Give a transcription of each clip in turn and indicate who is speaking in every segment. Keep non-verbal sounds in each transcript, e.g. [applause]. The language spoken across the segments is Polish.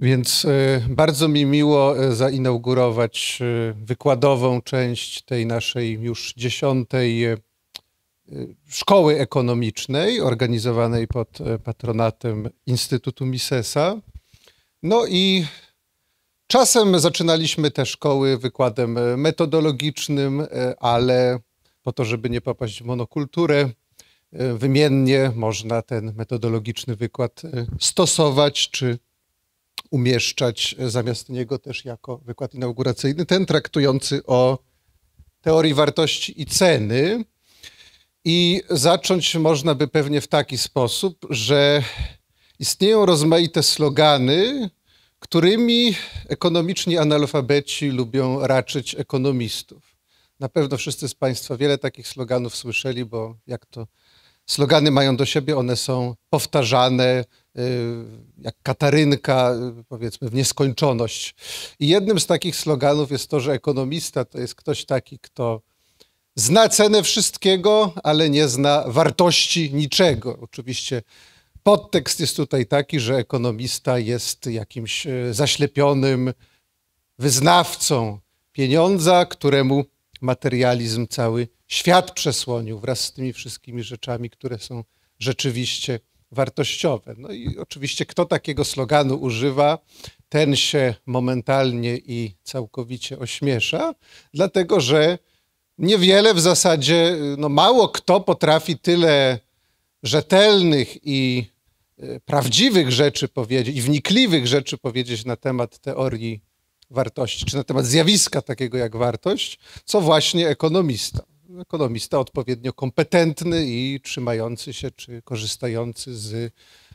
Speaker 1: Więc e, bardzo mi miło e, zainaugurować e, wykładową część tej naszej już dziesiątej szkoły ekonomicznej organizowanej pod patronatem Instytutu Misesa. No i czasem zaczynaliśmy te szkoły wykładem metodologicznym, ale po to, żeby nie popaść w monokulturę, wymiennie można ten metodologiczny wykład stosować czy umieszczać zamiast niego też jako wykład inauguracyjny, ten traktujący o teorii wartości i ceny. I zacząć można by pewnie w taki sposób, że istnieją rozmaite slogany, którymi ekonomiczni analfabeci lubią raczyć ekonomistów. Na pewno wszyscy z Państwa wiele takich sloganów słyszeli, bo jak to slogany mają do siebie, one są powtarzane, Y, jak Katarynka, y, powiedzmy, w nieskończoność. I jednym z takich sloganów jest to, że ekonomista to jest ktoś taki, kto zna cenę wszystkiego, ale nie zna wartości niczego. Oczywiście podtekst jest tutaj taki, że ekonomista jest jakimś y, zaślepionym wyznawcą pieniądza, któremu materializm cały świat przesłonił wraz z tymi wszystkimi rzeczami, które są rzeczywiście wartościowe. No i oczywiście, kto takiego sloganu używa, ten się momentalnie i całkowicie ośmiesza, dlatego że niewiele w zasadzie, no mało kto potrafi tyle rzetelnych i e, prawdziwych rzeczy powiedzieć i wnikliwych rzeczy powiedzieć na temat teorii wartości, czy na temat zjawiska takiego jak wartość, co właśnie ekonomista ekonomista odpowiednio kompetentny i trzymający się czy korzystający z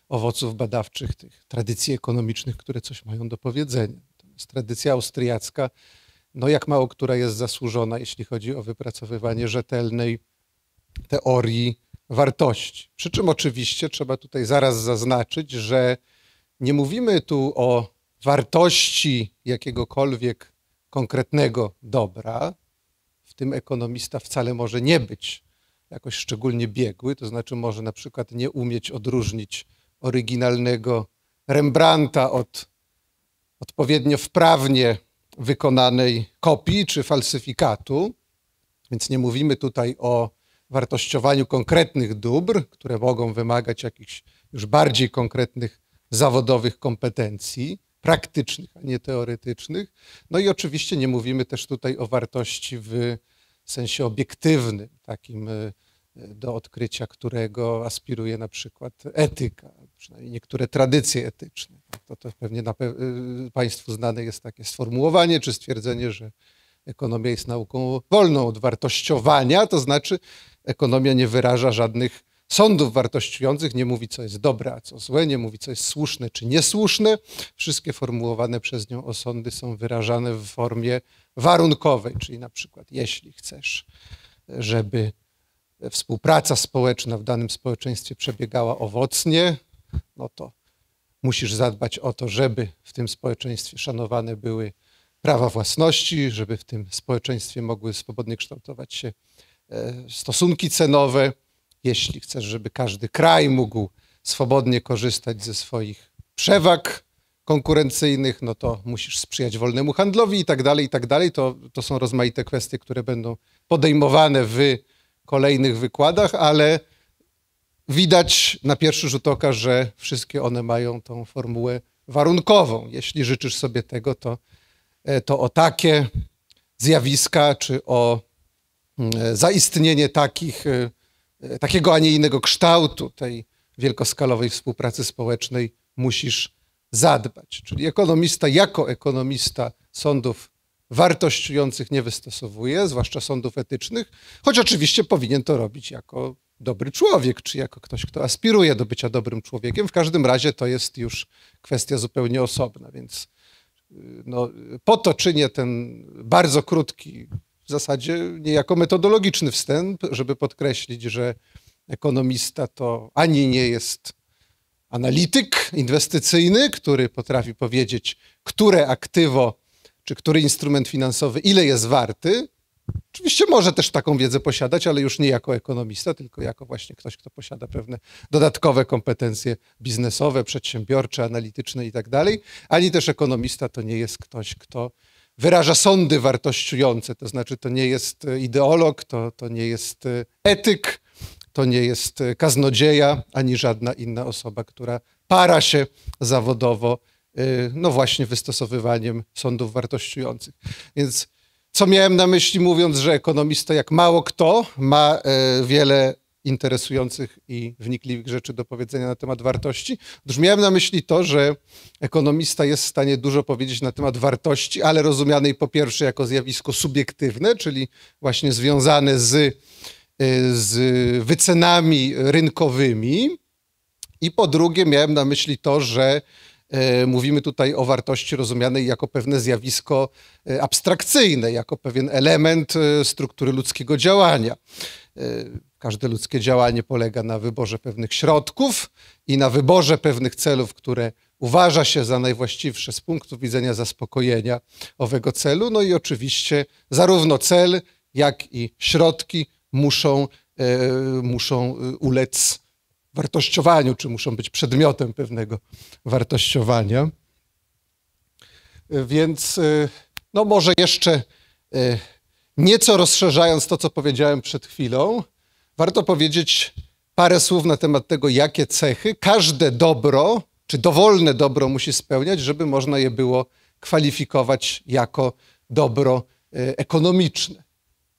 Speaker 1: owoców badawczych tych tradycji ekonomicznych, które coś mają do powiedzenia. Natomiast tradycja austriacka, no jak mało która jest zasłużona, jeśli chodzi o wypracowywanie rzetelnej teorii wartości. Przy czym oczywiście trzeba tutaj zaraz zaznaczyć, że nie mówimy tu o wartości jakiegokolwiek konkretnego dobra, w tym ekonomista wcale może nie być jakoś szczególnie biegły, to znaczy może na przykład nie umieć odróżnić oryginalnego Rembrandta od odpowiednio wprawnie wykonanej kopii czy falsyfikatu. Więc nie mówimy tutaj o wartościowaniu konkretnych dóbr, które mogą wymagać jakichś już bardziej konkretnych zawodowych kompetencji, praktycznych, a nie teoretycznych. No i oczywiście nie mówimy też tutaj o wartości w sensie obiektywnym, takim e, do odkrycia którego aspiruje na przykład etyka, przynajmniej niektóre tradycje etyczne. To, to pewnie pe e, Państwu znane jest takie sformułowanie czy stwierdzenie, że ekonomia jest nauką wolną od wartościowania, to znaczy ekonomia nie wyraża żadnych sądów wartościujących, nie mówi, co jest dobre, a co złe, nie mówi, co jest słuszne czy niesłuszne. Wszystkie formułowane przez nią osądy są wyrażane w formie warunkowej, czyli na przykład, jeśli chcesz, żeby współpraca społeczna w danym społeczeństwie przebiegała owocnie, no to musisz zadbać o to, żeby w tym społeczeństwie szanowane były prawa własności, żeby w tym społeczeństwie mogły swobodnie kształtować się e, stosunki cenowe, jeśli chcesz, żeby każdy kraj mógł swobodnie korzystać ze swoich przewag konkurencyjnych, no to musisz sprzyjać wolnemu handlowi i tak dalej, i tak dalej. To, to są rozmaite kwestie, które będą podejmowane w kolejnych wykładach, ale widać na pierwszy rzut oka, że wszystkie one mają tą formułę warunkową. Jeśli życzysz sobie tego, to, e, to o takie zjawiska, czy o mm, e, zaistnienie takich e, E, takiego, a nie innego kształtu tej wielkoskalowej współpracy społecznej musisz zadbać. Czyli ekonomista jako ekonomista sądów wartościujących nie wystosowuje, zwłaszcza sądów etycznych, choć oczywiście powinien to robić jako dobry człowiek, czy jako ktoś, kto aspiruje do bycia dobrym człowiekiem. W każdym razie to jest już kwestia zupełnie osobna, więc y, no, po to czynię ten bardzo krótki w zasadzie niejako metodologiczny wstęp, żeby podkreślić, że ekonomista to ani nie jest analityk inwestycyjny, który potrafi powiedzieć, które aktywo czy który instrument finansowy ile jest warty. Oczywiście może też taką wiedzę posiadać, ale już nie jako ekonomista, tylko jako właśnie ktoś, kto posiada pewne dodatkowe kompetencje biznesowe, przedsiębiorcze, analityczne i tak dalej. Ani też ekonomista to nie jest ktoś, kto wyraża sądy wartościujące, to znaczy to nie jest e, ideolog, to, to nie jest e, etyk, to nie jest e, kaznodzieja, ani żadna inna osoba, która para się zawodowo, no właśnie wystosowywaniem sądów wartościujących. Więc co miałem na myśli mówiąc, że ekonomista jak mało kto ma wiele interesujących i wnikliwych rzeczy do powiedzenia na temat wartości. Otóż miałem na myśli to, że ekonomista jest w stanie dużo powiedzieć na temat wartości, ale rozumianej po pierwsze jako zjawisko subiektywne, czyli właśnie związane z, y, z wycenami rynkowymi. I po drugie miałem na myśli to, że E, mówimy tutaj o wartości rozumianej jako pewne zjawisko e, abstrakcyjne, jako pewien element e, struktury ludzkiego działania. Każde ludzkie działanie polega na wyborze pewnych środków i na wyborze pewnych celów, które uważa się za najwłaściwsze z punktu widzenia zaspokojenia owego celu. No i oczywiście zarówno cel, jak i środki muszą, muszą ulec wartościowaniu, czy muszą być przedmiotem pewnego wartościowania. Y, więc y, no może jeszcze y, nieco rozszerzając to, co powiedziałem przed chwilą, warto powiedzieć parę słów na temat tego, jakie cechy każde dobro, czy dowolne dobro musi spełniać, żeby można je było kwalifikować jako dobro ekonomiczne.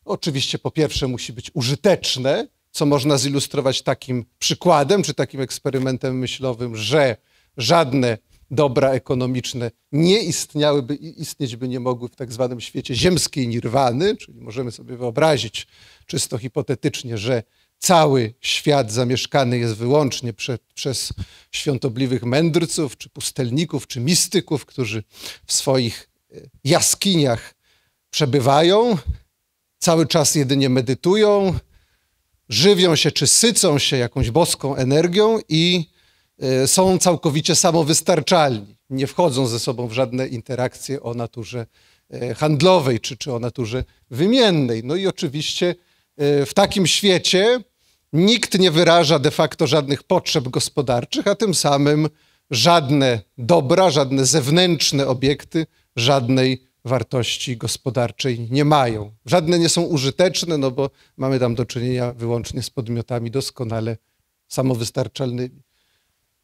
Speaker 1: Oczywiście po pierwsze musi być użyteczne, co można zilustrować takim przykładem czy takim eksperymentem myślowym, że żadne dobra ekonomiczne nie istniałyby i istnieć by nie mogły w tak zwanym świecie ziemskiej nirwany, czyli możemy sobie wyobrazić czysto hipotetycznie, że cały świat zamieszkany jest wyłącznie przez świątobliwych mędrców, czy pustelników, czy mistyków, którzy w swoich e, jaskiniach przebywają, cały czas jedynie medytują, żywią się czy sycą się jakąś boską energią i e, są całkowicie samowystarczalni. Nie wchodzą ze sobą w żadne interakcje o naturze e, handlowej czy, czy o naturze wymiennej. No i oczywiście e, w takim świecie nikt nie wyraża de facto żadnych potrzeb gospodarczych, a tym samym żadne dobra, żadne zewnętrzne obiekty żadnej wartości gospodarczej nie mają. Żadne nie są użyteczne, no bo mamy tam do czynienia wyłącznie z podmiotami doskonale samowystarczalnymi.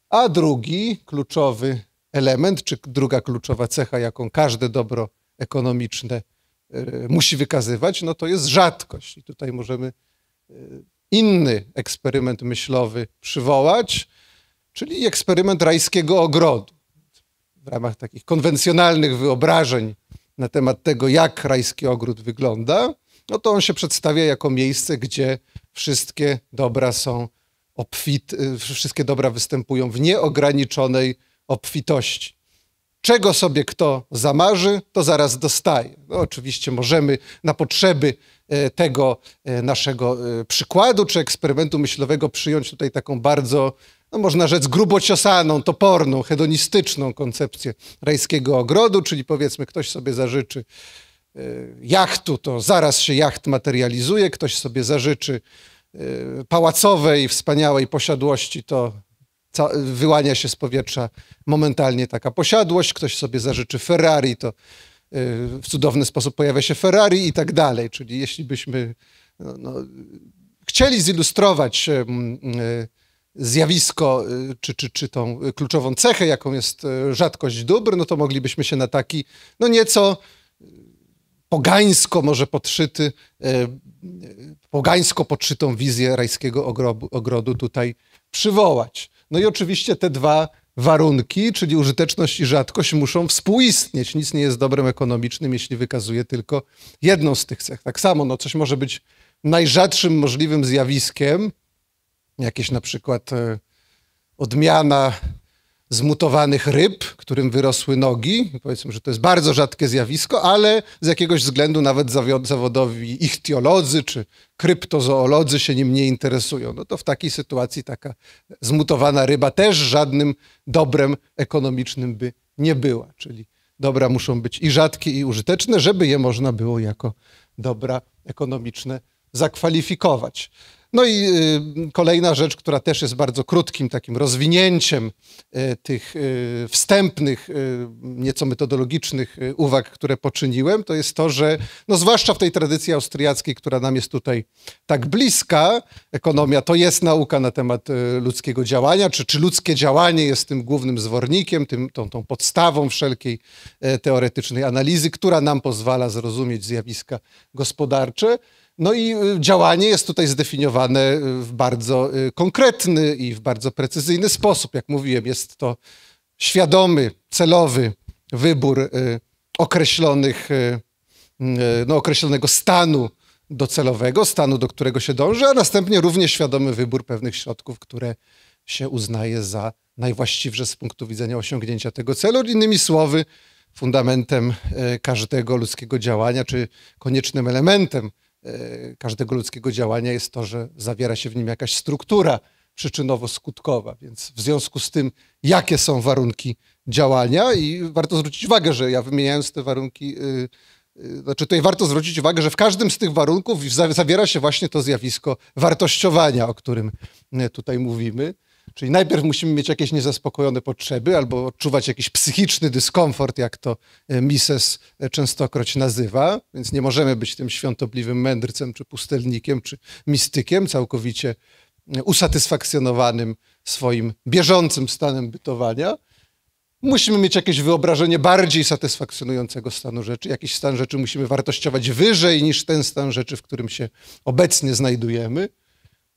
Speaker 1: A drugi kluczowy element, czy druga kluczowa cecha, jaką każde dobro ekonomiczne e, musi wykazywać, no to jest rzadkość. I tutaj możemy e, inny eksperyment myślowy przywołać, czyli eksperyment rajskiego ogrodu. W ramach takich konwencjonalnych wyobrażeń na temat tego, jak rajski ogród wygląda, no to on się przedstawia jako miejsce, gdzie wszystkie dobra są obfit, y, wszystkie dobra występują w nieograniczonej obfitości. Czego sobie kto zamarzy, to zaraz dostaje. No, oczywiście możemy na potrzeby e, tego e, naszego e, przykładu czy eksperymentu myślowego przyjąć tutaj taką bardzo no można rzec, grubociosaną, toporną, hedonistyczną koncepcję rajskiego ogrodu, czyli powiedzmy, ktoś sobie zażyczy e, jachtu, to zaraz się jacht materializuje, ktoś sobie zażyczy e, pałacowej, wspaniałej posiadłości, to wyłania się z powietrza momentalnie taka posiadłość, ktoś sobie zażyczy Ferrari, to e, w cudowny sposób pojawia się Ferrari i tak dalej. Czyli jeśli byśmy no, no, chcieli zilustrować zjawisko, y, czy, czy, czy tą kluczową cechę, jaką jest y, rzadkość dóbr, no to moglibyśmy się na taki, no nieco y, pogańsko może podszyty, pogańsko podszytą wizję rajskiego ogrodu, ogrodu tutaj przywołać. No i oczywiście te dwa warunki, czyli użyteczność i rzadkość, muszą współistnieć. Nic nie jest dobrem ekonomicznym, jeśli wykazuje tylko jedną z tych cech. Tak samo no, coś może być najrzadszym możliwym zjawiskiem, jakieś na przykład e, odmiana zmutowanych ryb, którym wyrosły nogi. Powiedzmy, że to jest bardzo rzadkie zjawisko, ale z jakiegoś względu nawet zawodowi ichtiolodzy czy kryptozoolodzy się nim nie interesują. No to w takiej sytuacji taka zmutowana ryba też żadnym dobrem ekonomicznym by nie była. Czyli dobra muszą być i rzadkie, i użyteczne, żeby je można było jako dobra ekonomiczne zakwalifikować. No i y, kolejna rzecz, która też jest bardzo krótkim takim rozwinięciem y, tych y, wstępnych, nieco metodologicznych uwag, które poczyniłem, to jest to, że no zwłaszcza w tej tradycji austriackiej, która nam jest tutaj tak bliska, ekonomia to jest nauka na temat ludzkiego działania, czy, czy ludzkie działanie jest tym głównym zwornikiem, tym, tą, tą podstawą wszelkiej teoretycznej analizy, która nam pozwala zrozumieć zjawiska gospodarcze. No i y, działanie jest tutaj zdefiniowane y, w bardzo y, konkretny i w bardzo precyzyjny sposób. Jak mówiłem, jest to świadomy, celowy wybór określonych, no, określonego stanu docelowego, stanu, do którego się dąży, a następnie równie świadomy wybór pewnych środków, które się uznaje za najwłaściwsze z punktu widzenia osiągnięcia tego celu. Innymi słowy, fundamentem każdego ludzkiego działania, czy koniecznym elementem E, każdego ludzkiego działania jest to, że zawiera się w nim jakaś struktura przyczynowo-skutkowa. Więc w związku z tym, jakie są warunki działania, i warto zwrócić uwagę, że ja wymieniając te warunki, y, y, znaczy tutaj warto zwrócić uwagę, że w każdym z tych warunków zawiera się właśnie to zjawisko wartościowania, o którym y, tutaj mówimy. Czyli najpierw musimy mieć jakieś niezaspokojone potrzeby albo odczuwać jakiś psychiczny dyskomfort, jak to e, Mises e, częstokroć nazywa, więc nie możemy być tym świątobliwym mędrcem, czy pustelnikiem, czy mistykiem całkowicie e, usatysfakcjonowanym swoim bieżącym stanem bytowania. Musimy mieć jakieś wyobrażenie bardziej satysfakcjonującego stanu rzeczy. Jakiś stan rzeczy musimy wartościować wyżej niż ten stan rzeczy, w którym się obecnie znajdujemy.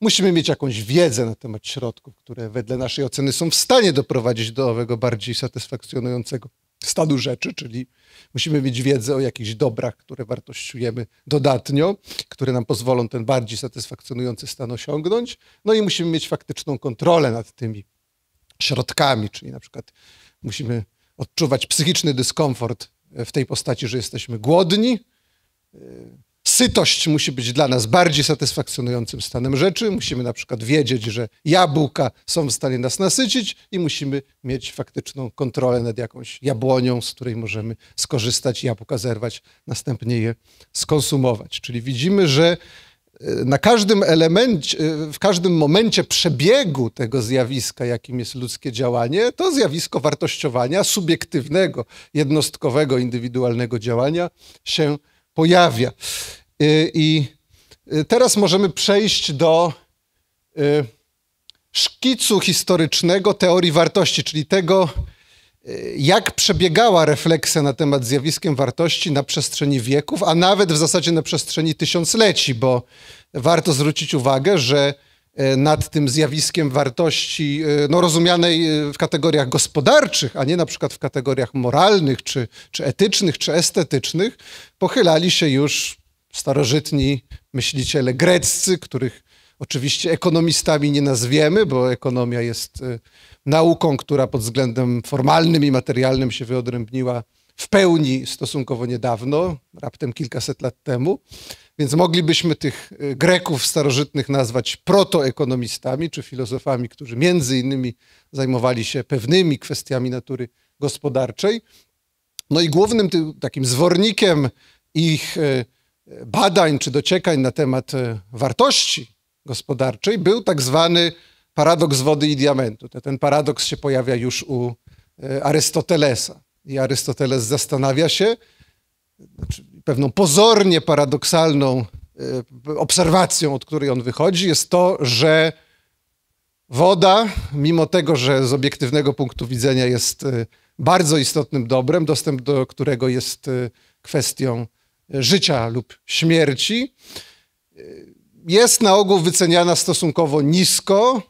Speaker 1: Musimy mieć jakąś wiedzę na temat środków, które wedle naszej oceny są w stanie doprowadzić do owego bardziej satysfakcjonującego stanu rzeczy, czyli musimy mieć wiedzę o jakichś dobrach, które wartościujemy dodatnio, które nam pozwolą ten bardziej satysfakcjonujący stan osiągnąć. No i musimy mieć faktyczną kontrolę nad tymi środkami, czyli na przykład musimy odczuwać psychiczny dyskomfort w tej postaci, że jesteśmy głodni, Sytość musi być dla nas bardziej satysfakcjonującym stanem rzeczy. Musimy na przykład wiedzieć, że jabłka są w stanie nas nasycić i musimy mieć faktyczną kontrolę nad jakąś jabłonią, z której możemy skorzystać, jabłka zerwać, następnie je skonsumować. Czyli widzimy, że e, na każdym elemencie, w każdym momencie przebiegu tego zjawiska, jakim jest ludzkie działanie, to zjawisko wartościowania subiektywnego, jednostkowego, indywidualnego działania się pojawia. Y, I y, teraz możemy przejść do y, szkicu historycznego teorii wartości, czyli tego, jak przebiegała refleksja na temat zjawiskiem wartości na przestrzeni wieków, a nawet w zasadzie na przestrzeni tysiącleci, bo warto zwrócić uwagę, że E, nad tym zjawiskiem wartości, e, no, rozumianej e, w kategoriach gospodarczych, a nie na przykład w kategoriach moralnych, czy, czy etycznych, czy estetycznych, pochylali się już starożytni myśliciele greccy, których oczywiście ekonomistami nie nazwiemy, bo ekonomia jest nauką, która pod względem formalnym i materialnym się wyodrębniła w pełni stosunkowo niedawno, raptem kilkaset lat temu. Więc moglibyśmy tych y, Greków starożytnych nazwać protoekonomistami czy filozofami, którzy między innymi zajmowali się pewnymi kwestiami natury gospodarczej. No i głównym tym, takim zwornikiem ich y, badań czy dociekań na temat y, wartości gospodarczej był tak zwany paradoks wody i diamentu. Ten paradoks się pojawia już u Arystotelesa. I Arystoteles zastanawia się, znaczy pewną pozornie paradoksalną e, obserwacją, od której on wychodzi, jest to, że woda, mimo tego, że z obiektywnego punktu widzenia jest e, bardzo istotnym dobrem, dostęp do którego jest e, kwestią życia lub śmierci, jest na ogół wyceniana stosunkowo nisko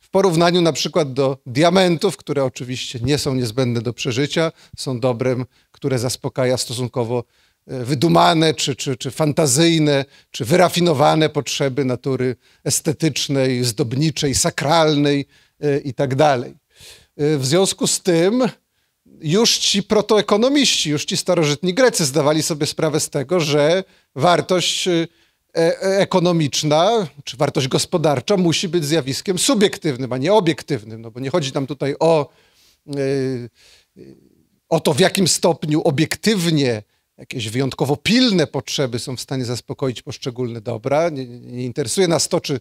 Speaker 1: w porównaniu na przykład do diamentów, które oczywiście nie są niezbędne do przeżycia, są dobrem, które zaspokaja stosunkowo E, wydumane, czy, czy, czy fantazyjne, czy wyrafinowane potrzeby natury estetycznej, zdobniczej, sakralnej e, i tak dalej. E, w związku z tym już ci protoekonomiści, już ci starożytni Grecy zdawali sobie sprawę z tego, że wartość ekonomiczna czy wartość gospodarcza musi być zjawiskiem subiektywnym, a nie obiektywnym, no bo nie chodzi nam tutaj o, o to, w jakim stopniu obiektywnie jakieś wyjątkowo pilne potrzeby są w stanie zaspokoić poszczególne dobra. Nie, nie interesuje nas to, czy e,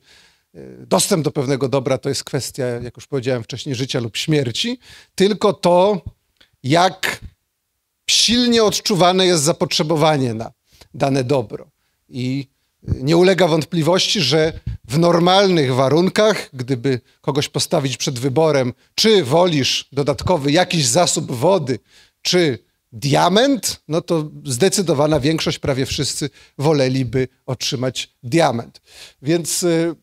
Speaker 1: dostęp do pewnego dobra to jest kwestia, jak już powiedziałem wcześniej, życia lub śmierci, tylko to, jak silnie odczuwane jest zapotrzebowanie na dane dobro. I e, nie ulega wątpliwości, że w normalnych warunkach, gdyby kogoś postawić przed wyborem, czy wolisz dodatkowy jakiś zasób wody, czy diament, no to zdecydowana większość, prawie wszyscy woleliby otrzymać diament. Więc y,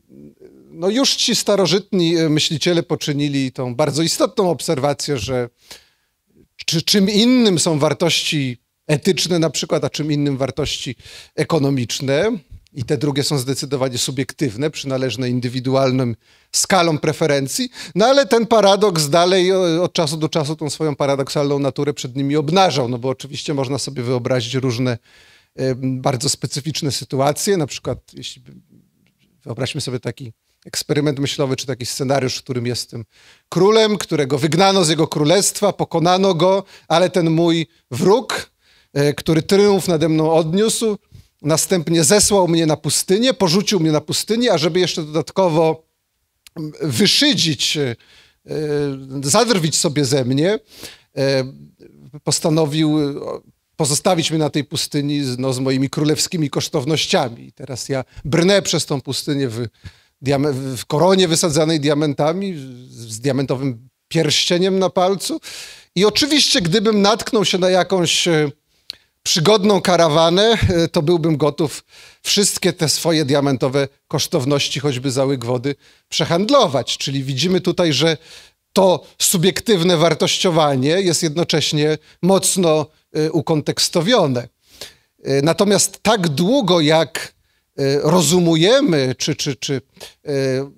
Speaker 1: no już ci starożytni y, myśliciele poczynili tą bardzo istotną obserwację, że czy, czym innym są wartości etyczne na przykład, a czym innym wartości ekonomiczne i te drugie są zdecydowanie subiektywne, przynależne indywidualnym skalom preferencji, no ale ten paradoks dalej od czasu do czasu tą swoją paradoksalną naturę przed nimi obnażał, no bo oczywiście można sobie wyobrazić różne bardzo specyficzne sytuacje, na przykład jeśli wyobraźmy sobie taki eksperyment myślowy, czy taki scenariusz, w którym jestem królem, którego wygnano z jego królestwa, pokonano go, ale ten mój wróg, e, który tryumf nade mną odniósł, Następnie zesłał mnie na pustynię, porzucił mnie na pustynię, a żeby jeszcze dodatkowo wyszydzić, e, e, zadrwić sobie ze mnie, e, postanowił pozostawić mnie na tej pustyni no, z moimi królewskimi kosztownościami. teraz ja brnę przez tą pustynię w, w koronie wysadzanej diamentami, z diamentowym pierścieniem na palcu. I oczywiście, gdybym natknął się na jakąś przygodną karawanę, e, to byłbym gotów wszystkie te swoje diamentowe kosztowności, choćby za wody, przehandlować. Czyli widzimy tutaj, że to subiektywne wartościowanie jest jednocześnie mocno e, ukontekstowione. E, natomiast tak długo jak rozumujemy czy, czy, czy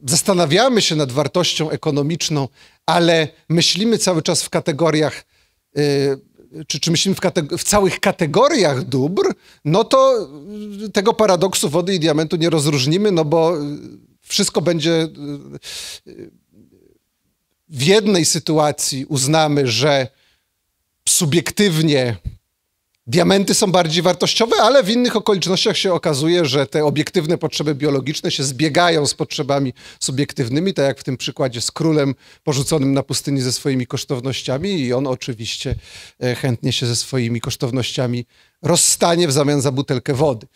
Speaker 1: zastanawiamy się nad wartością ekonomiczną, ale myślimy cały czas w kategoriach czy, czy myślimy w, w, całych kategoriach dóbr, no to tego paradoksu wody i diamentu nie rozróżnimy, no bo wszystko będzie. W jednej sytuacji uznamy, że subiektywnie diamenty są bardziej wartościowe, ale w innych okolicznościach się okazuje, że te obiektywne potrzeby biologiczne się zbiegają z potrzebami subiektywnymi, tak jak w tym przykładzie z królem porzuconym na pustyni ze swoimi kosztownościami i on oczywiście e, chętnie się ze swoimi kosztownościami rozstanie w zamian za butelkę wody.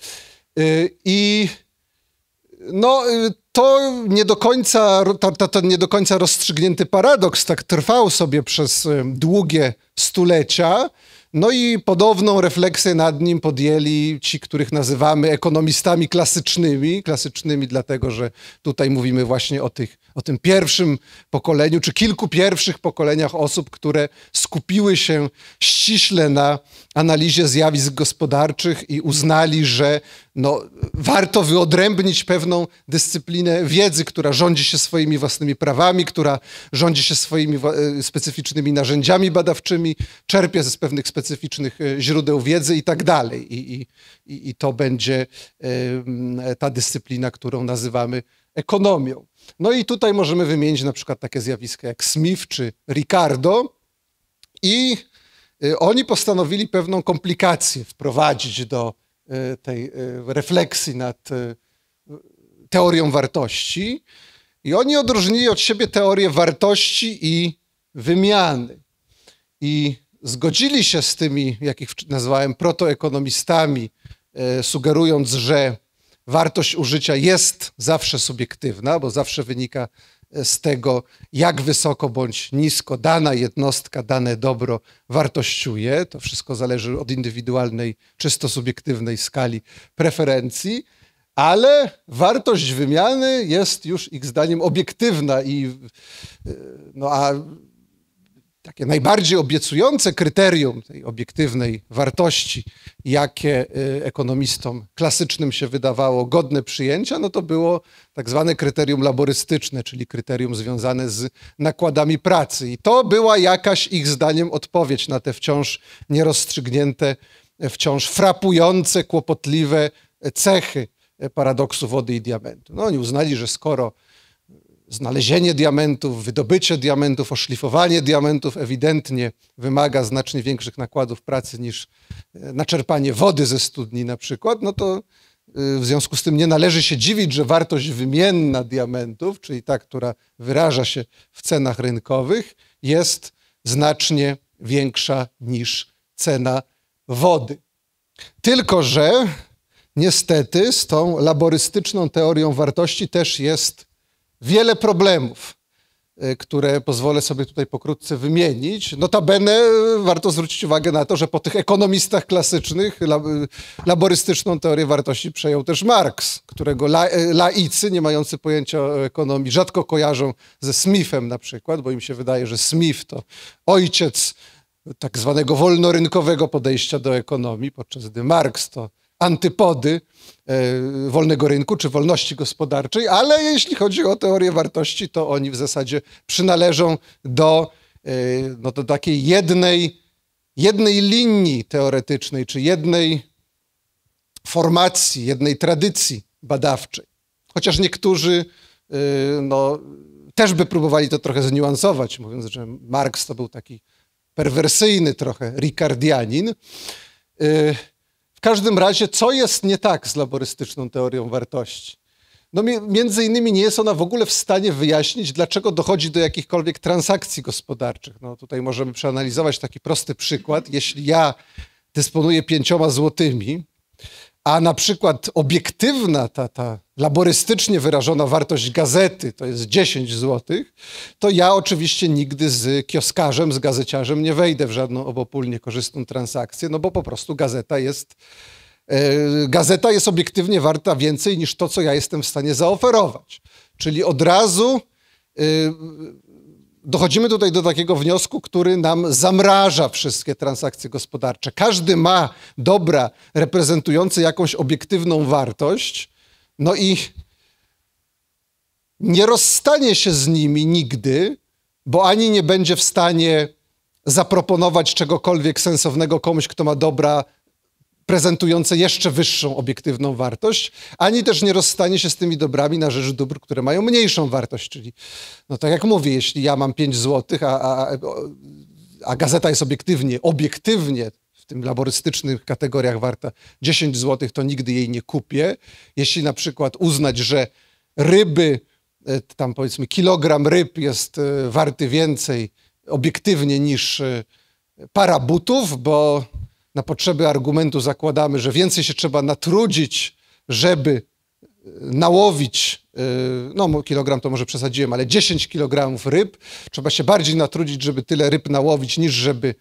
Speaker 1: E, I no, e, to nie do końca, to, to, nie do końca rozstrzygnięty paradoks tak trwał sobie przez długie stulecia, no i podobną refleksję nad nim podjęli ci, których nazywamy ekonomistami klasycznymi. Klasycznymi dlatego, że tutaj mówimy właśnie o tych o tym pierwszym pokoleniu, czy kilku pierwszych pokoleniach osób, które skupiły się ściśle na analizie zjawisk gospodarczych i uznali, że no, warto wyodrębnić pewną dyscyplinę wiedzy, która rządzi się swoimi własnymi prawami, która rządzi się swoimi e, specyficznymi narzędziami badawczymi, czerpie ze pewnych specyficznych e, źródeł wiedzy i tak dalej. I, i, i to będzie ta dyscyplina, którą nazywamy ekonomią. No i tutaj możemy wymienić na przykład takie zjawiska jak Smith czy Ricardo i y, oni postanowili pewną komplikację wprowadzić do y, tej y, refleksji nad teorią wartości. I oni odróżnili od siebie teorię wartości i wymiany. I zgodzili się z tymi, jakich nazwałem protoekonomistami, sugerując, że wartość użycia jest zawsze subiektywna, bo zawsze wynika e, z tego, jak wysoko bądź nisko dana jednostka, dane dobro wartościuje. To wszystko zależy od indywidualnej, czysto subiektywnej skali preferencji, ale wartość wymiany jest już ich zdaniem obiektywna i e, no a takie najbardziej obiecujące kryterium tej obiektywnej wartości, jakie y, ekonomistom klasycznym się wydawało godne przyjęcia, no to było tak zwane kryterium laborystyczne, czyli kryterium związane z nakładami pracy. I to była jakaś ich zdaniem odpowiedź na te wciąż nierozstrzygnięte, wciąż frapujące, kłopotliwe cechy paradoksu wody i diamentu. No oni uznali, że skoro znalezienie diamentów, wydobycie diamentów, oszlifowanie diamentów ewidentnie wymaga znacznie większych nakładów pracy niż e, naczerpanie wody ze studni na przykład, no to e, w związku z tym nie należy się dziwić, że wartość wymienna diamentów, czyli ta, która wyraża się w cenach rynkowych, jest znacznie większa niż cena wody. Tylko, że niestety z tą laborystyczną teorią wartości też jest wiele problemów, y, które pozwolę sobie tutaj pokrótce wymienić. Notabene y, warto zwrócić uwagę na to, że po tych ekonomistach klasycznych lab laborystyczną teorię wartości przejął też Marx, którego la y, laicy, nie mający pojęcia o ekonomii, rzadko kojarzą ze Smithem na przykład, bo im się wydaje, że Smith to ojciec tak zwanego wolnorynkowego podejścia do ekonomii, podczas gdy Marx to antypody e, wolnego rynku czy wolności gospodarczej, ale jeśli chodzi o teorię wartości, to oni w zasadzie przynależą do, e, no, do takiej jednej, jednej linii teoretycznej czy jednej formacji, jednej tradycji badawczej. Chociaż niektórzy e, no, też by próbowali to trochę zniuansować, mówiąc, że Marx to był taki perwersyjny trochę Ricardianin. W każdym razie, co jest nie tak z laborystyczną teorią wartości? No, między innymi nie jest ona w ogóle w stanie wyjaśnić, dlaczego dochodzi do jakichkolwiek transakcji gospodarczych. No, tutaj możemy przeanalizować taki prosty przykład. Jeśli ja dysponuję pięcioma złotymi, a na przykład obiektywna, ta, ta laborystycznie wyrażona wartość gazety to jest 10 zł, to ja oczywiście nigdy z kioskarzem, z gazeciarzem nie wejdę w żadną obopólnie korzystną transakcję, no bo po prostu gazeta jest e, gazeta jest obiektywnie warta więcej niż to, co ja jestem w stanie zaoferować. Czyli od razu e, dochodzimy tutaj do takiego wniosku, który nam zamraża wszystkie transakcje gospodarcze. Każdy ma dobra reprezentujące jakąś obiektywną wartość, no i nie rozstanie się z nimi nigdy, bo ani nie będzie w stanie zaproponować czegokolwiek sensownego komuś, kto ma dobra prezentujące jeszcze wyższą obiektywną wartość, ani też nie rozstanie się z tymi dobrami na rzecz dóbr, które mają mniejszą wartość. Czyli, no tak jak mówię, jeśli ja mam 5 złotych, a, a, a gazeta jest obiektywnie, obiektywnie w tym laborystycznych kategoriach warta 10 zł, to nigdy jej nie kupię. Jeśli na przykład uznać, że ryby, e, tam powiedzmy kilogram ryb jest e, warty więcej obiektywnie niż e, para butów, bo na potrzeby argumentu zakładamy, że więcej się trzeba natrudzić, żeby e, nałowić, e, no kilogram to może przesadziłem, ale 10 kilogramów ryb, trzeba się bardziej natrudzić, żeby tyle ryb nałowić, niż żeby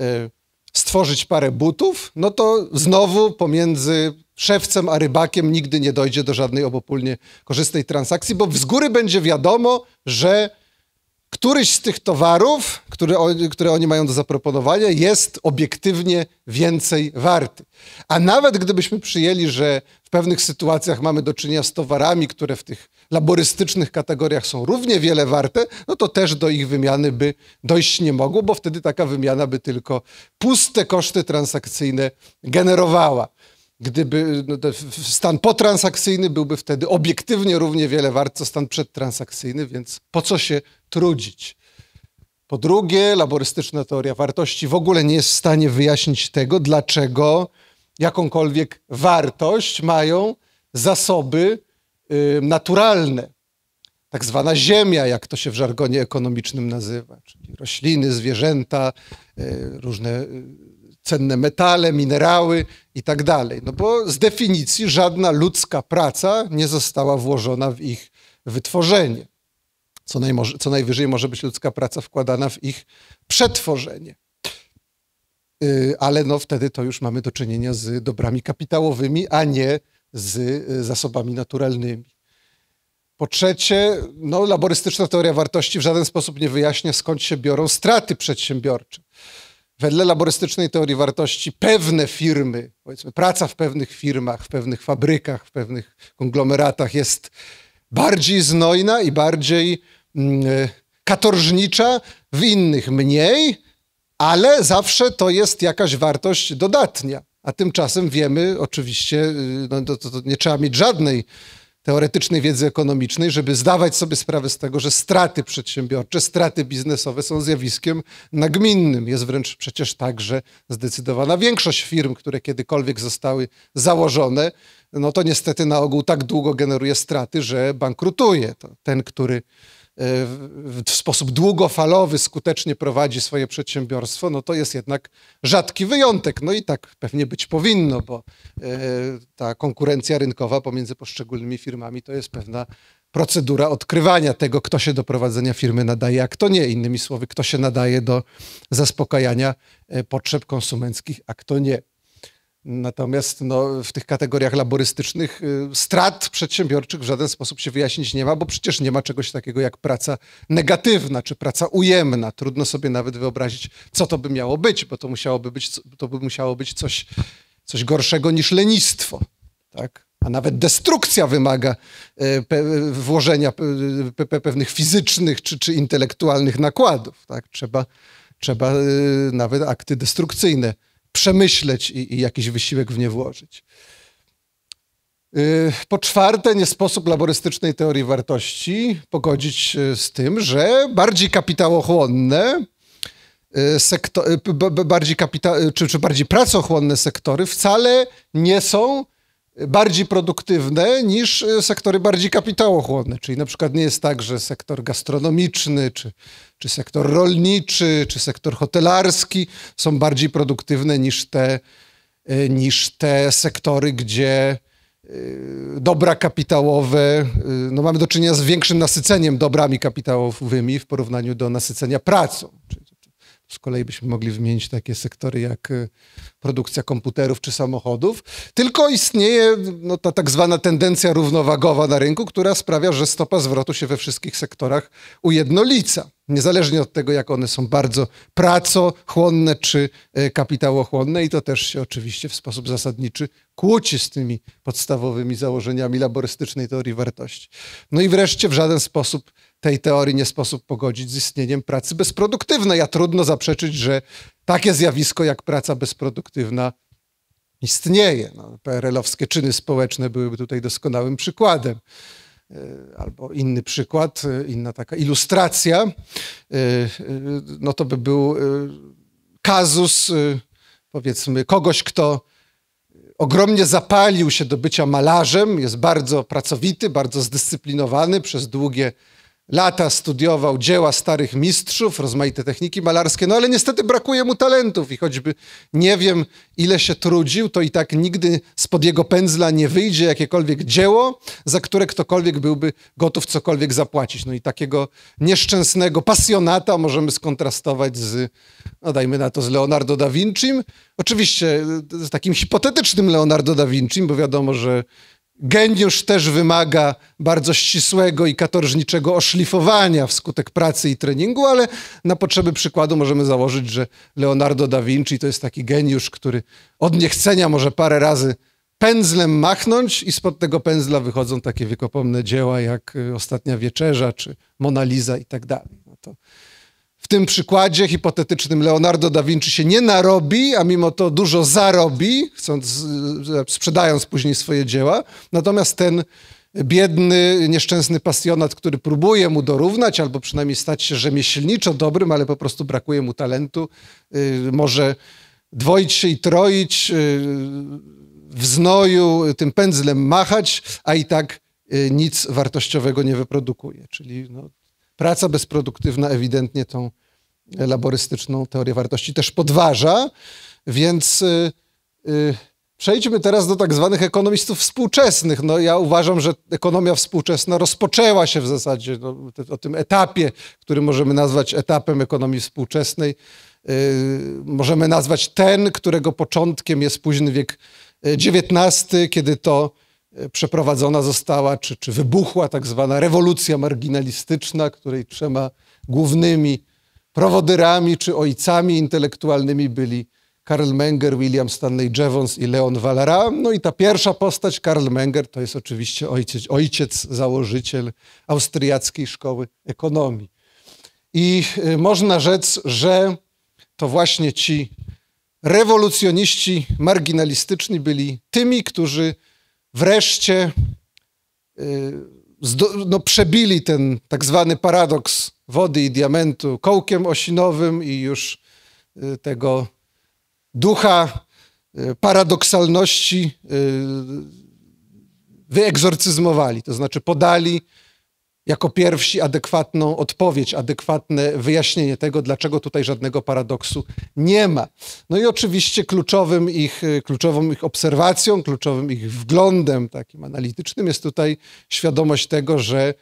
Speaker 1: e, stworzyć parę butów, no to znowu pomiędzy szewcem a rybakiem nigdy nie dojdzie do żadnej obopólnie korzystnej transakcji, bo z góry będzie wiadomo, że któryś z tych towarów, które, oni, które oni mają do zaproponowania, jest obiektywnie więcej warty. A nawet gdybyśmy przyjęli, że w pewnych sytuacjach mamy do czynienia z towarami, które w tych laborystycznych kategoriach są równie wiele warte, no to też do ich wymiany by dojść nie mogło, bo wtedy taka wymiana by tylko puste koszty transakcyjne generowała gdyby no, stan potransakcyjny byłby wtedy obiektywnie równie wiele wart, co stan przedtransakcyjny, więc po co się trudzić? Po drugie, laborystyczna teoria wartości w ogóle nie jest w stanie wyjaśnić tego, dlaczego jakąkolwiek wartość mają zasoby y, naturalne. Tak zwana ziemia, jak to się w żargonie ekonomicznym nazywa, czyli rośliny, zwierzęta, y, różne y, cenne metale, minerały i tak dalej. No bo z definicji żadna ludzka praca nie została włożona w ich wytworzenie. Co, najmoże, co najwyżej może być ludzka praca wkładana w ich przetworzenie. Yy, ale no wtedy to już mamy do czynienia z dobrami kapitałowymi, a nie z y, zasobami naturalnymi. Po trzecie, no, laborystyczna teoria wartości w żaden sposób nie wyjaśnia, skąd się biorą straty przedsiębiorcze wedle laborystycznej teorii wartości pewne firmy, powiedzmy praca w pewnych firmach, w pewnych fabrykach, w pewnych konglomeratach jest bardziej znojna i bardziej mm, e, katorżnicza, w innych mniej, ale zawsze to jest jakaś wartość dodatnia. A tymczasem wiemy, oczywiście, y, no, to, to nie trzeba mieć żadnej teoretycznej wiedzy ekonomicznej, żeby zdawać sobie sprawę z tego, że straty przedsiębiorcze, straty biznesowe są zjawiskiem nagminnym. Jest wręcz przecież tak, że zdecydowana większość firm, które kiedykolwiek zostały założone, no to niestety na ogół tak długo generuje straty, że bankrutuje. To ten, który w sposób długofalowy skutecznie prowadzi swoje przedsiębiorstwo, no to jest jednak rzadki wyjątek. No i tak pewnie być powinno, bo e, ta konkurencja rynkowa pomiędzy poszczególnymi firmami to jest pewna procedura odkrywania tego, kto się do prowadzenia firmy nadaje, a kto nie. Innymi słowy, kto się nadaje do zaspokajania e, potrzeb konsumenckich, a kto nie. Natomiast no, w tych kategoriach laborystycznych y, strat przedsiębiorczych w żaden sposób się wyjaśnić nie ma, bo przecież nie ma czegoś takiego jak praca negatywna czy praca ujemna. Trudno sobie nawet wyobrazić, co to by miało być, bo to, musiałoby być, to by musiało być coś, coś gorszego niż lenistwo. Tak? A nawet destrukcja wymaga y, włożenia y, pewnych fizycznych czy, czy intelektualnych nakładów. Tak? Trzeba, trzeba nawet akty destrukcyjne przemyśleć i, i jakiś wysiłek w nie włożyć. Y, po czwarte, nie sposób laborystycznej teorii wartości pogodzić y, z tym, że bardziej kapitałochłonne, y, sektor, bardziej kapita czy, czy bardziej pracochłonne sektory wcale nie są bardziej produktywne niż e, sektory bardziej kapitałochłonne. Czyli na przykład nie jest tak, że sektor gastronomiczny, czy, czy sektor rolniczy, czy sektor hotelarski są bardziej produktywne niż te, e, niż te sektory, gdzie e, dobra kapitałowe, no mamy do czynienia z większym nasyceniem dobrami kapitałowymi w porównaniu do nasycenia pracą. Czyli z kolei byśmy mogli wymienić takie sektory jak y, produkcja komputerów czy samochodów. Tylko istnieje no, ta tak zwana tendencja równowagowa na rynku, która sprawia, że stopa zwrotu się we wszystkich sektorach ujednolica. Niezależnie od tego, jak one są bardzo pracochłonne czy y, kapitałochłonne, i to też się oczywiście w sposób zasadniczy kłóci z tymi podstawowymi założeniami laborystycznej teorii wartości. No i wreszcie w żaden sposób tej teorii nie sposób pogodzić z istnieniem pracy bezproduktywnej, Ja trudno zaprzeczyć, że takie zjawisko jak praca bezproduktywna istnieje. No, PRL-owskie czyny społeczne byłyby tutaj doskonałym przykładem. E, albo inny przykład, e, inna taka ilustracja, e, no to by był kazus, powiedzmy, kogoś, kto ogromnie zapalił się do bycia malarzem, jest bardzo pracowity, bardzo zdyscyplinowany przez długie Lata studiował dzieła starych mistrzów, rozmaite techniki malarskie, no ale niestety brakuje mu talentów i choćby nie wiem, ile się trudził, to i tak nigdy spod jego pędzla nie wyjdzie jakiekolwiek dzieło, za które ktokolwiek byłby gotów cokolwiek zapłacić. No i takiego nieszczęsnego pasjonata możemy skontrastować z, no dajmy na to, z Leonardo da Vincim. Oczywiście z takim hipotetycznym Leonardo da Vincim, bo wiadomo, że Geniusz też wymaga bardzo ścisłego i katorżniczego oszlifowania wskutek pracy i treningu, ale na potrzeby przykładu możemy założyć, że Leonardo da Vinci to jest taki geniusz, który od niechcenia może parę razy pędzlem machnąć i spod tego pędzla wychodzą takie wiekopomne dzieła jak y, Ostatnia Wieczerza czy Mona Lisa i tak dalej. No to w tym przykładzie hipotetycznym Leonardo da Vinci się nie narobi, a mimo to dużo zarobi, chcąc, e, e, sprzedając później swoje dzieła. Natomiast ten biedny, nieszczęsny pasjonat, który próbuje mu dorównać, albo przynajmniej stać się rzemieślniczo dobrym, ale po prostu brakuje mu talentu, y, może dwoić się i troić, y, w znoju tym pędzlem machać, a i tak y, nic wartościowego nie wyprodukuje. Czyli no, praca bezproduktywna ewidentnie tą e, laborystyczną teorię wartości też podważa, więc y, y, przejdźmy teraz do tak zwanych ekonomistów współczesnych. No, ja uważam, że ekonomia współczesna rozpoczęła się w zasadzie no, o tym etapie, który możemy nazwać etapem ekonomii współczesnej. Y, możemy nazwać ten, którego początkiem jest późny wiek XIX, y, kiedy to E, przeprowadzona została, czy, czy wybuchła tak zwana rewolucja marginalistyczna, której trzema głównymi prowodyrami czy ojcami intelektualnymi byli Karl Menger, William Stanley Jevons i Leon Valera. No i ta pierwsza postać, Karl Menger, to jest oczywiście ojciec, ojciec założyciel austriackiej szkoły ekonomii. I e, można rzec, że to właśnie ci rewolucjoniści marginalistyczni byli tymi, którzy wreszcie y, no, przebili ten tak zwany paradoks wody i diamentu kołkiem osinowym i już y, tego ducha y, paradoksalności wyegzorcyzmowali, to znaczy podali jako pierwsi adekwatną odpowiedź, adekwatne wyjaśnienie tego, dlaczego tutaj żadnego paradoksu nie ma. No i oczywiście kluczowym ich, kluczową ich obserwacją, kluczowym ich wglądem takim analitycznym jest tutaj świadomość tego, że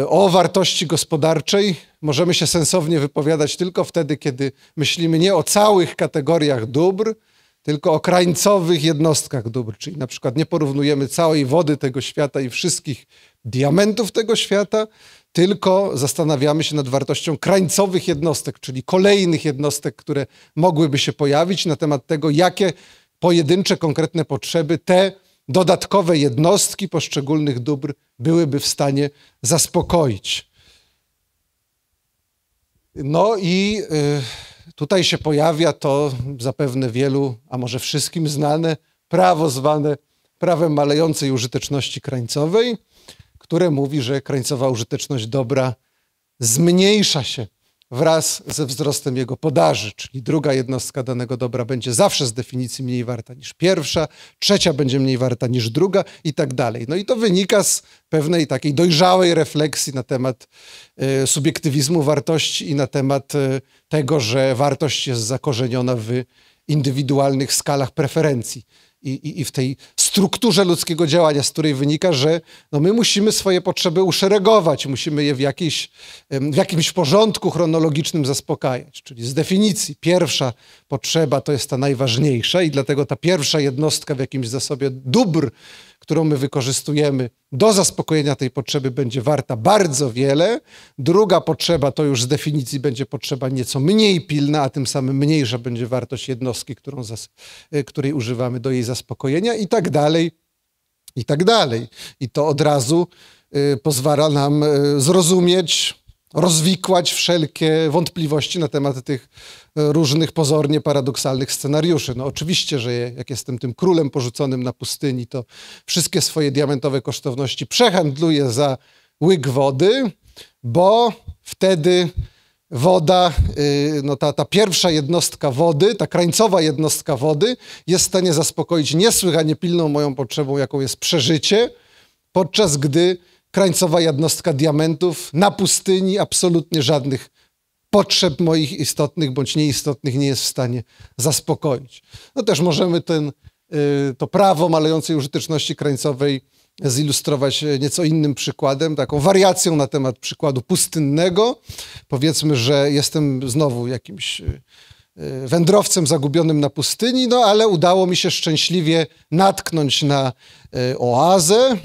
Speaker 1: e, o wartości gospodarczej możemy się sensownie wypowiadać tylko wtedy, kiedy myślimy nie o całych kategoriach dóbr, tylko o krańcowych jednostkach dóbr, czyli na przykład nie porównujemy całej wody tego świata i wszystkich diamentów tego świata, tylko zastanawiamy się nad wartością krańcowych jednostek, czyli kolejnych jednostek, które mogłyby się pojawić na temat tego, jakie pojedyncze, konkretne potrzeby te dodatkowe jednostki poszczególnych dóbr byłyby w stanie zaspokoić. No i y, tutaj się pojawia to zapewne wielu, a może wszystkim znane prawo zwane prawem malejącej użyteczności krańcowej które mówi, że krańcowa użyteczność dobra zmniejsza się wraz ze wzrostem jego podaży, czyli druga jednostka danego dobra będzie zawsze z definicji mniej warta niż pierwsza, trzecia będzie mniej warta niż druga i tak dalej. No i to wynika z pewnej takiej dojrzałej refleksji na temat y, subiektywizmu wartości i na temat y, tego, że wartość jest zakorzeniona w indywidualnych skalach preferencji. I, i, i w tej strukturze ludzkiego działania, z której wynika, że no my musimy swoje potrzeby uszeregować, musimy je w, jakiejś, w jakimś porządku chronologicznym zaspokajać. Czyli z definicji pierwsza potrzeba to jest ta najważniejsza i dlatego ta pierwsza jednostka w jakimś zasobie dóbr którą my wykorzystujemy do zaspokojenia tej potrzeby, będzie warta bardzo wiele. Druga potrzeba to już z definicji będzie potrzeba nieco mniej pilna, a tym samym mniejsza będzie wartość jednostki, którą e, której używamy do jej zaspokojenia, i tak dalej, i tak dalej. I to od razu y, pozwala nam y, zrozumieć, rozwikłać wszelkie wątpliwości na temat tych e, różnych pozornie paradoksalnych scenariuszy. No oczywiście, że jak jestem tym królem porzuconym na pustyni, to wszystkie swoje diamentowe kosztowności przehandluję za łyk wody, bo wtedy woda, y, no ta, ta pierwsza jednostka wody, ta krańcowa jednostka wody jest w stanie zaspokoić niesłychanie pilną moją potrzebą, jaką jest przeżycie, podczas gdy krańcowa jednostka diamentów na pustyni, absolutnie żadnych potrzeb moich istotnych bądź nieistotnych nie jest w stanie zaspokoić. No też możemy ten, y, to prawo malejącej użyteczności krańcowej zilustrować e, nieco innym przykładem, taką wariacją na temat przykładu pustynnego. Powiedzmy, że jestem znowu jakimś y, y, wędrowcem zagubionym na pustyni, no ale udało mi się szczęśliwie natknąć na oazę,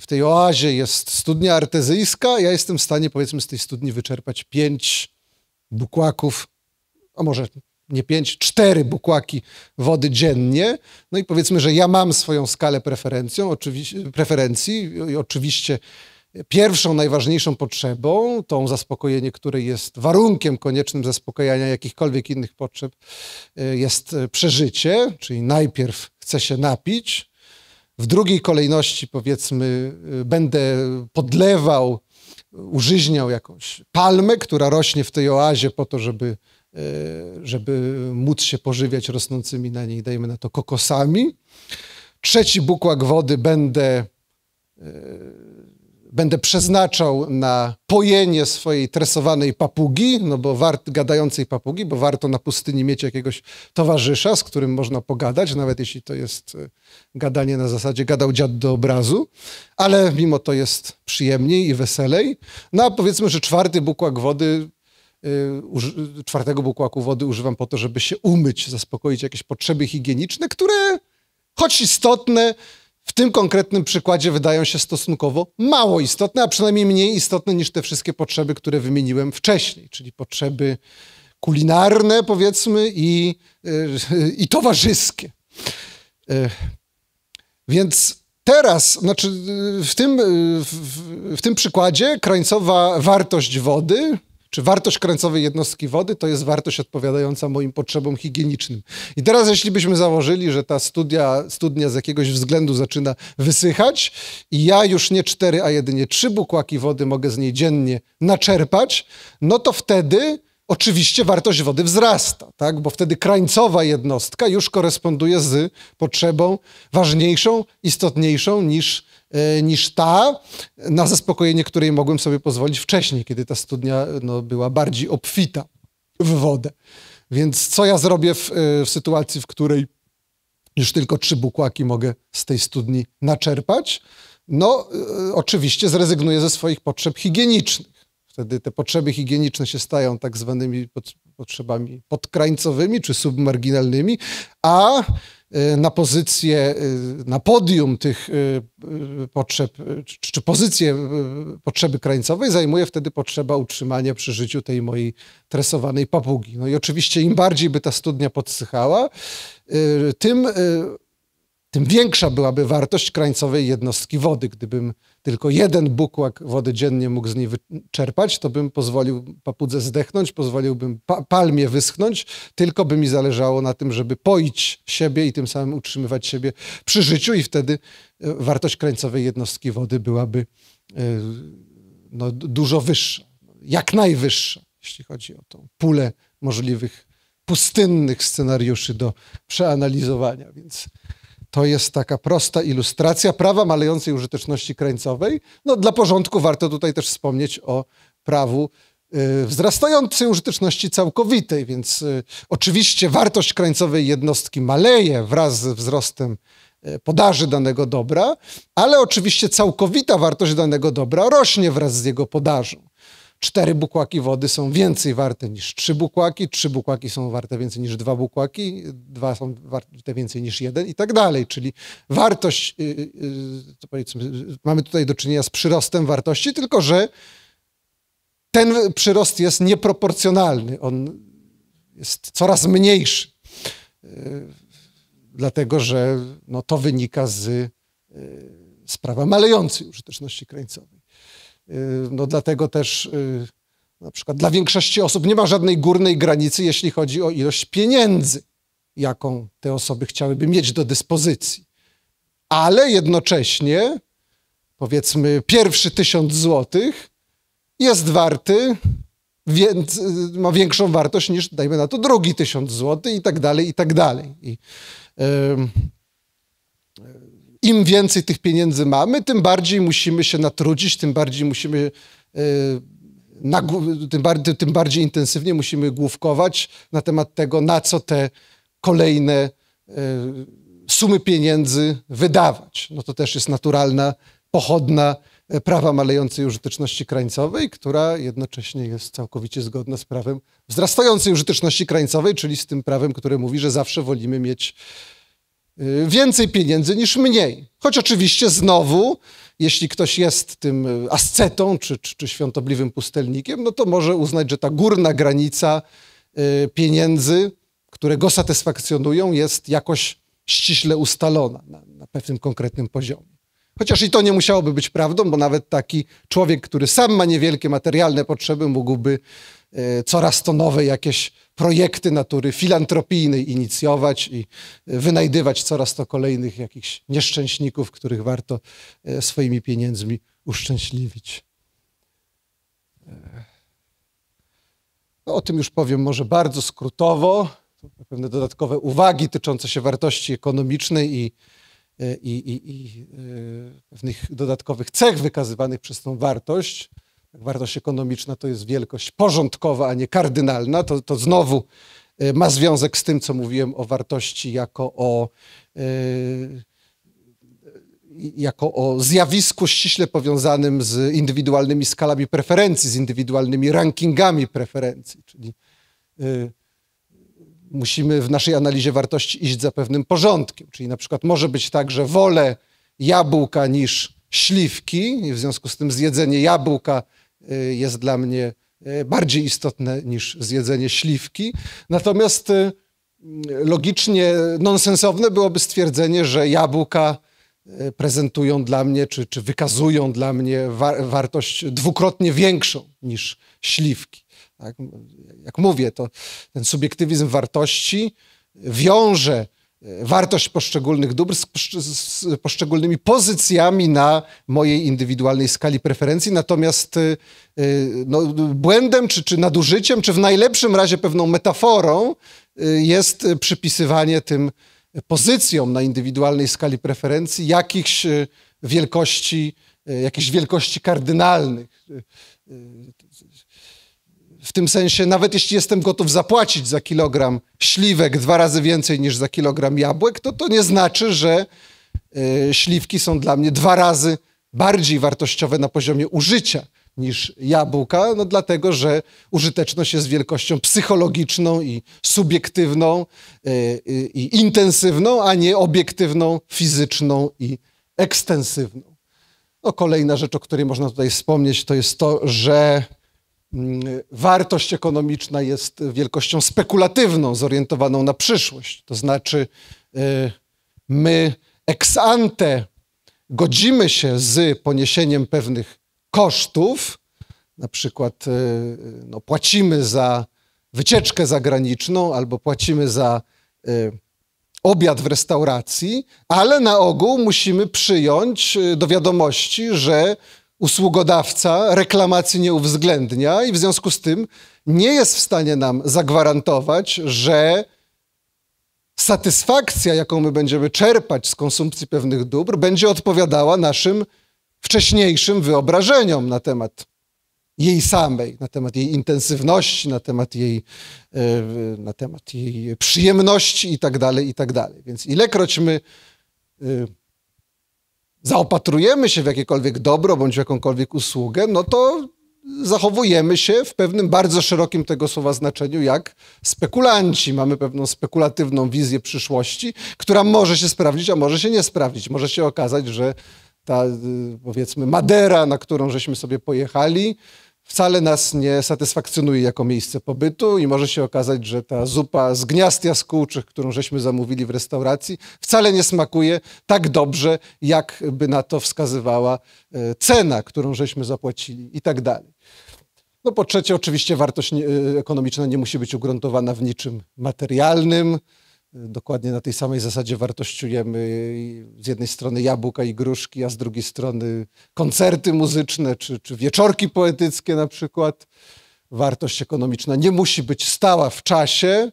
Speaker 1: w tej oazie jest studnia artezyjska, ja jestem w stanie powiedzmy z tej studni wyczerpać pięć bukłaków, a może nie pięć, cztery bukłaki wody dziennie. No i powiedzmy, że ja mam swoją skalę preferencją, oczywiście, preferencji i oczywiście pierwszą, najważniejszą potrzebą, tą zaspokojenie które jest warunkiem koniecznym zaspokajania jakichkolwiek innych potrzeb, e, jest e, przeżycie, czyli najpierw chcę się napić, w drugiej kolejności, powiedzmy, y, będę podlewał, użyźniał jakąś palmę, która rośnie w tej oazie po to, żeby, e, żeby móc się pożywiać rosnącymi na niej, dajmy na to, kokosami. Trzeci bukłak wody będę e, będę przeznaczał na pojenie swojej tresowanej papugi, no bo wart, gadającej papugi, bo warto na pustyni mieć jakiegoś towarzysza, z którym można pogadać, nawet jeśli to jest y, gadanie na zasadzie gadał dziad do obrazu, ale mimo to jest przyjemniej i weselej. No a powiedzmy, że czwarty bukłak wody Yy, czwartego bukłaku wody używam po to, żeby się umyć, zaspokoić jakieś potrzeby higieniczne, które, choć istotne, w tym konkretnym przykładzie wydają się stosunkowo mało istotne, a przynajmniej mniej istotne niż te wszystkie potrzeby, które wymieniłem wcześniej, czyli potrzeby kulinarne, powiedzmy, i, e, i towarzyskie. E, więc teraz, znaczy w tym, w, w tym przykładzie krańcowa wartość wody czy wartość krańcowej jednostki wody to jest wartość odpowiadająca moim potrzebom higienicznym? I teraz, jeśli byśmy założyli, że ta studia, studnia z jakiegoś względu zaczyna wysychać i ja już nie cztery, a jedynie trzy bukłaki wody mogę z niej dziennie naczerpać, no to wtedy oczywiście wartość wody wzrasta, tak? bo wtedy krańcowa jednostka już koresponduje z potrzebą ważniejszą, istotniejszą niż E, niż ta, na zaspokojenie której mogłem sobie pozwolić wcześniej, kiedy ta studnia no, była bardziej obfita w wodę. Więc co ja zrobię w, e, w sytuacji, w której już tylko trzy bukłaki mogę z tej studni naczerpać? No, e, oczywiście zrezygnuję ze swoich potrzeb higienicznych. Wtedy te potrzeby higieniczne się stają tak zwanymi potrzebami podkrańcowymi czy submarginalnymi, a e, na pozycję, e, na podium tych e, potrzeb, czy pozycję potrzeby krańcowej zajmuje wtedy potrzeba utrzymania przy życiu tej mojej tresowanej papugi. No i oczywiście im bardziej by ta studnia podsychała, tym tym większa byłaby wartość krańcowej jednostki wody. Gdybym tylko jeden bukłak wody dziennie mógł z niej wyczerpać, to bym pozwolił papudze zdechnąć, pozwoliłbym pa palmie wyschnąć, tylko by mi zależało na tym, żeby poić siebie i tym samym utrzymywać siebie przy życiu i wtedy e, wartość krańcowej jednostki wody byłaby e, no, dużo wyższa, jak najwyższa, jeśli chodzi o tą pulę możliwych pustynnych scenariuszy do przeanalizowania, więc... To jest taka prosta ilustracja prawa malejącej użyteczności krańcowej. No, dla porządku warto tutaj też wspomnieć o prawu y, wzrastającej użyteczności całkowitej, więc y, oczywiście wartość krańcowej jednostki maleje wraz ze wzrostem y, podaży danego dobra, ale oczywiście całkowita wartość danego dobra rośnie wraz z jego podażą cztery bukłaki wody są więcej warte niż trzy bukłaki, trzy bukłaki są warte więcej niż dwa bukłaki, dwa są warte więcej niż jeden i tak dalej. Czyli wartość, y, y, y, powiedzmy, mamy tutaj do czynienia z przyrostem wartości, tylko że ten przyrost jest nieproporcjonalny, on jest coraz mniejszy, dlatego że no, to wynika z, z prawa malejącej użyteczności krańcowej. Y, no dlatego też y, na przykład dla większości osób nie ma żadnej górnej granicy, jeśli chodzi o ilość pieniędzy, jaką te osoby chciałyby mieć do dyspozycji. Ale jednocześnie, powiedzmy, pierwszy tysiąc złotych jest warty, więc y, ma większą wartość niż, dajmy na to, drugi tysiąc złotych i tak dalej, i tak dalej. I, yy, im więcej tych pieniędzy mamy, tym bardziej musimy się natrudzić, tym bardziej musimy. E, na, tym, bardziej, tym bardziej intensywnie musimy główkować na temat tego, na co te kolejne e, sumy pieniędzy wydawać. No to też jest naturalna pochodna e, prawa malejącej użyteczności krańcowej, która jednocześnie jest całkowicie zgodna z prawem wzrastającej użyteczności krańcowej, czyli z tym prawem, które mówi, że zawsze wolimy mieć Y, więcej pieniędzy niż mniej. Choć oczywiście znowu, jeśli ktoś jest tym y, ascetą czy, czy, czy świątobliwym pustelnikiem, no to może uznać, że ta górna granica y, pieniędzy, które go satysfakcjonują, jest jakoś ściśle ustalona na, na pewnym konkretnym poziomie. Chociaż i to nie musiałoby być prawdą, bo nawet taki człowiek, który sam ma niewielkie materialne potrzeby, mógłby E, coraz to nowe jakieś projekty natury filantropijnej inicjować i e, wynajdywać coraz to kolejnych jakichś nieszczęśników, których warto e, swoimi pieniędzmi uszczęśliwić. No, o tym już powiem może bardzo skrótowo. Pewne dodatkowe uwagi tyczące się wartości ekonomicznej i, i, i, i pewnych dodatkowych cech wykazywanych przez tą wartość wartość ekonomiczna to jest wielkość porządkowa, a nie kardynalna, to, to znowu e, ma związek z tym, co mówiłem o wartości jako o, e, jako o zjawisku ściśle powiązanym z indywidualnymi skalami preferencji, z indywidualnymi rankingami preferencji. Czyli e, musimy w naszej analizie wartości iść za pewnym porządkiem. Czyli na przykład może być tak, że wolę jabłka niż śliwki, i w związku z tym zjedzenie jabłka Y, jest dla mnie y, bardziej istotne niż zjedzenie śliwki. Natomiast y, logicznie nonsensowne byłoby stwierdzenie, że jabłka prezentują dla mnie, czy, czy wykazują dla mnie wa wartość dwukrotnie większą niż śliwki. Tak? Jak mówię, to ten subiektywizm wartości wiąże E, wartość poszczególnych dóbr z, z, poszczególnymi pozycjami na mojej indywidualnej skali preferencji. Natomiast e, e, no, błędem, czy, czy nadużyciem, czy w najlepszym razie pewną metaforą jest przypisywanie tym pozycjom na indywidualnej skali preferencji jakichś wielkości, jakichś wielkości kardynalnych w tym sensie, nawet jeśli jestem gotów zapłacić za kilogram śliwek dwa razy więcej niż za kilogram jabłek, to to nie znaczy, że y, śliwki są dla mnie dwa razy bardziej wartościowe na poziomie użycia niż jabłka, no dlatego, że użyteczność jest wielkością psychologiczną i subiektywną y, y, i intensywną, a nie obiektywną, fizyczną i ekstensywną. No, kolejna rzecz, o której można tutaj wspomnieć, to jest to, że Mm, wartość ekonomiczna jest wielkością spekulatywną, zorientowaną na przyszłość. To znaczy, y, my ex ante godzimy się z poniesieniem pewnych kosztów, na przykład y, no, płacimy za wycieczkę zagraniczną albo płacimy za y, obiad w restauracji, ale na ogół musimy przyjąć do wiadomości, że usługodawca reklamacji nie uwzględnia i w związku z tym nie jest w stanie nam zagwarantować, że satysfakcja, jaką my będziemy czerpać z konsumpcji pewnych dóbr, będzie odpowiadała naszym wcześniejszym wyobrażeniom na temat jej samej, na temat jej intensywności, na temat jej, e, na temat jej przyjemności itd., tak itd. Tak Więc ilekroć my y, zaopatrujemy się w jakiekolwiek dobro bądź w jakąkolwiek usługę, no to zachowujemy się w pewnym bardzo szerokim tego słowa znaczeniu jak spekulanci. Mamy pewną spekulatywną wizję przyszłości, która może się sprawdzić, a może się nie sprawdzić. Może się okazać, że ta y, powiedzmy Madera, na którą żeśmy sobie pojechali, wcale nas nie satysfakcjonuje jako miejsce pobytu i może się okazać, że ta zupa z gniazd jaskółczych, którą żeśmy zamówili w restauracji, wcale nie smakuje tak dobrze, jak by na to wskazywała e, cena, którą żeśmy zapłacili i tak dalej. No po trzecie, oczywiście wartość e, ekonomiczna nie musi być ugruntowana w niczym materialnym dokładnie na tej samej zasadzie wartościujemy z jednej strony jabłka i gruszki, a z drugiej strony koncerty muzyczne czy, czy wieczorki poetyckie na przykład. Wartość ekonomiczna nie musi być stała w czasie, e,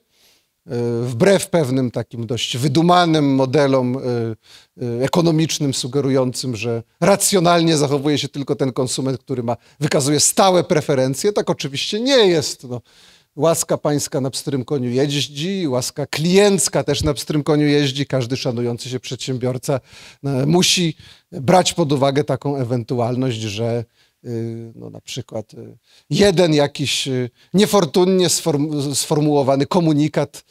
Speaker 1: wbrew pewnym takim dość wydumanym modelom e, e, ekonomicznym, sugerującym, że racjonalnie zachowuje się tylko ten konsument, który ma, wykazuje stałe preferencje. Tak oczywiście nie jest. No. Łaska pańska na pstrym koniu jeździ, łaska kliencka też na pstrym koniu jeździ. Każdy szanujący się przedsiębiorca e, musi brać pod uwagę taką ewentualność, że y, no na przykład y, jeden jakiś y, niefortunnie sformułowany komunikat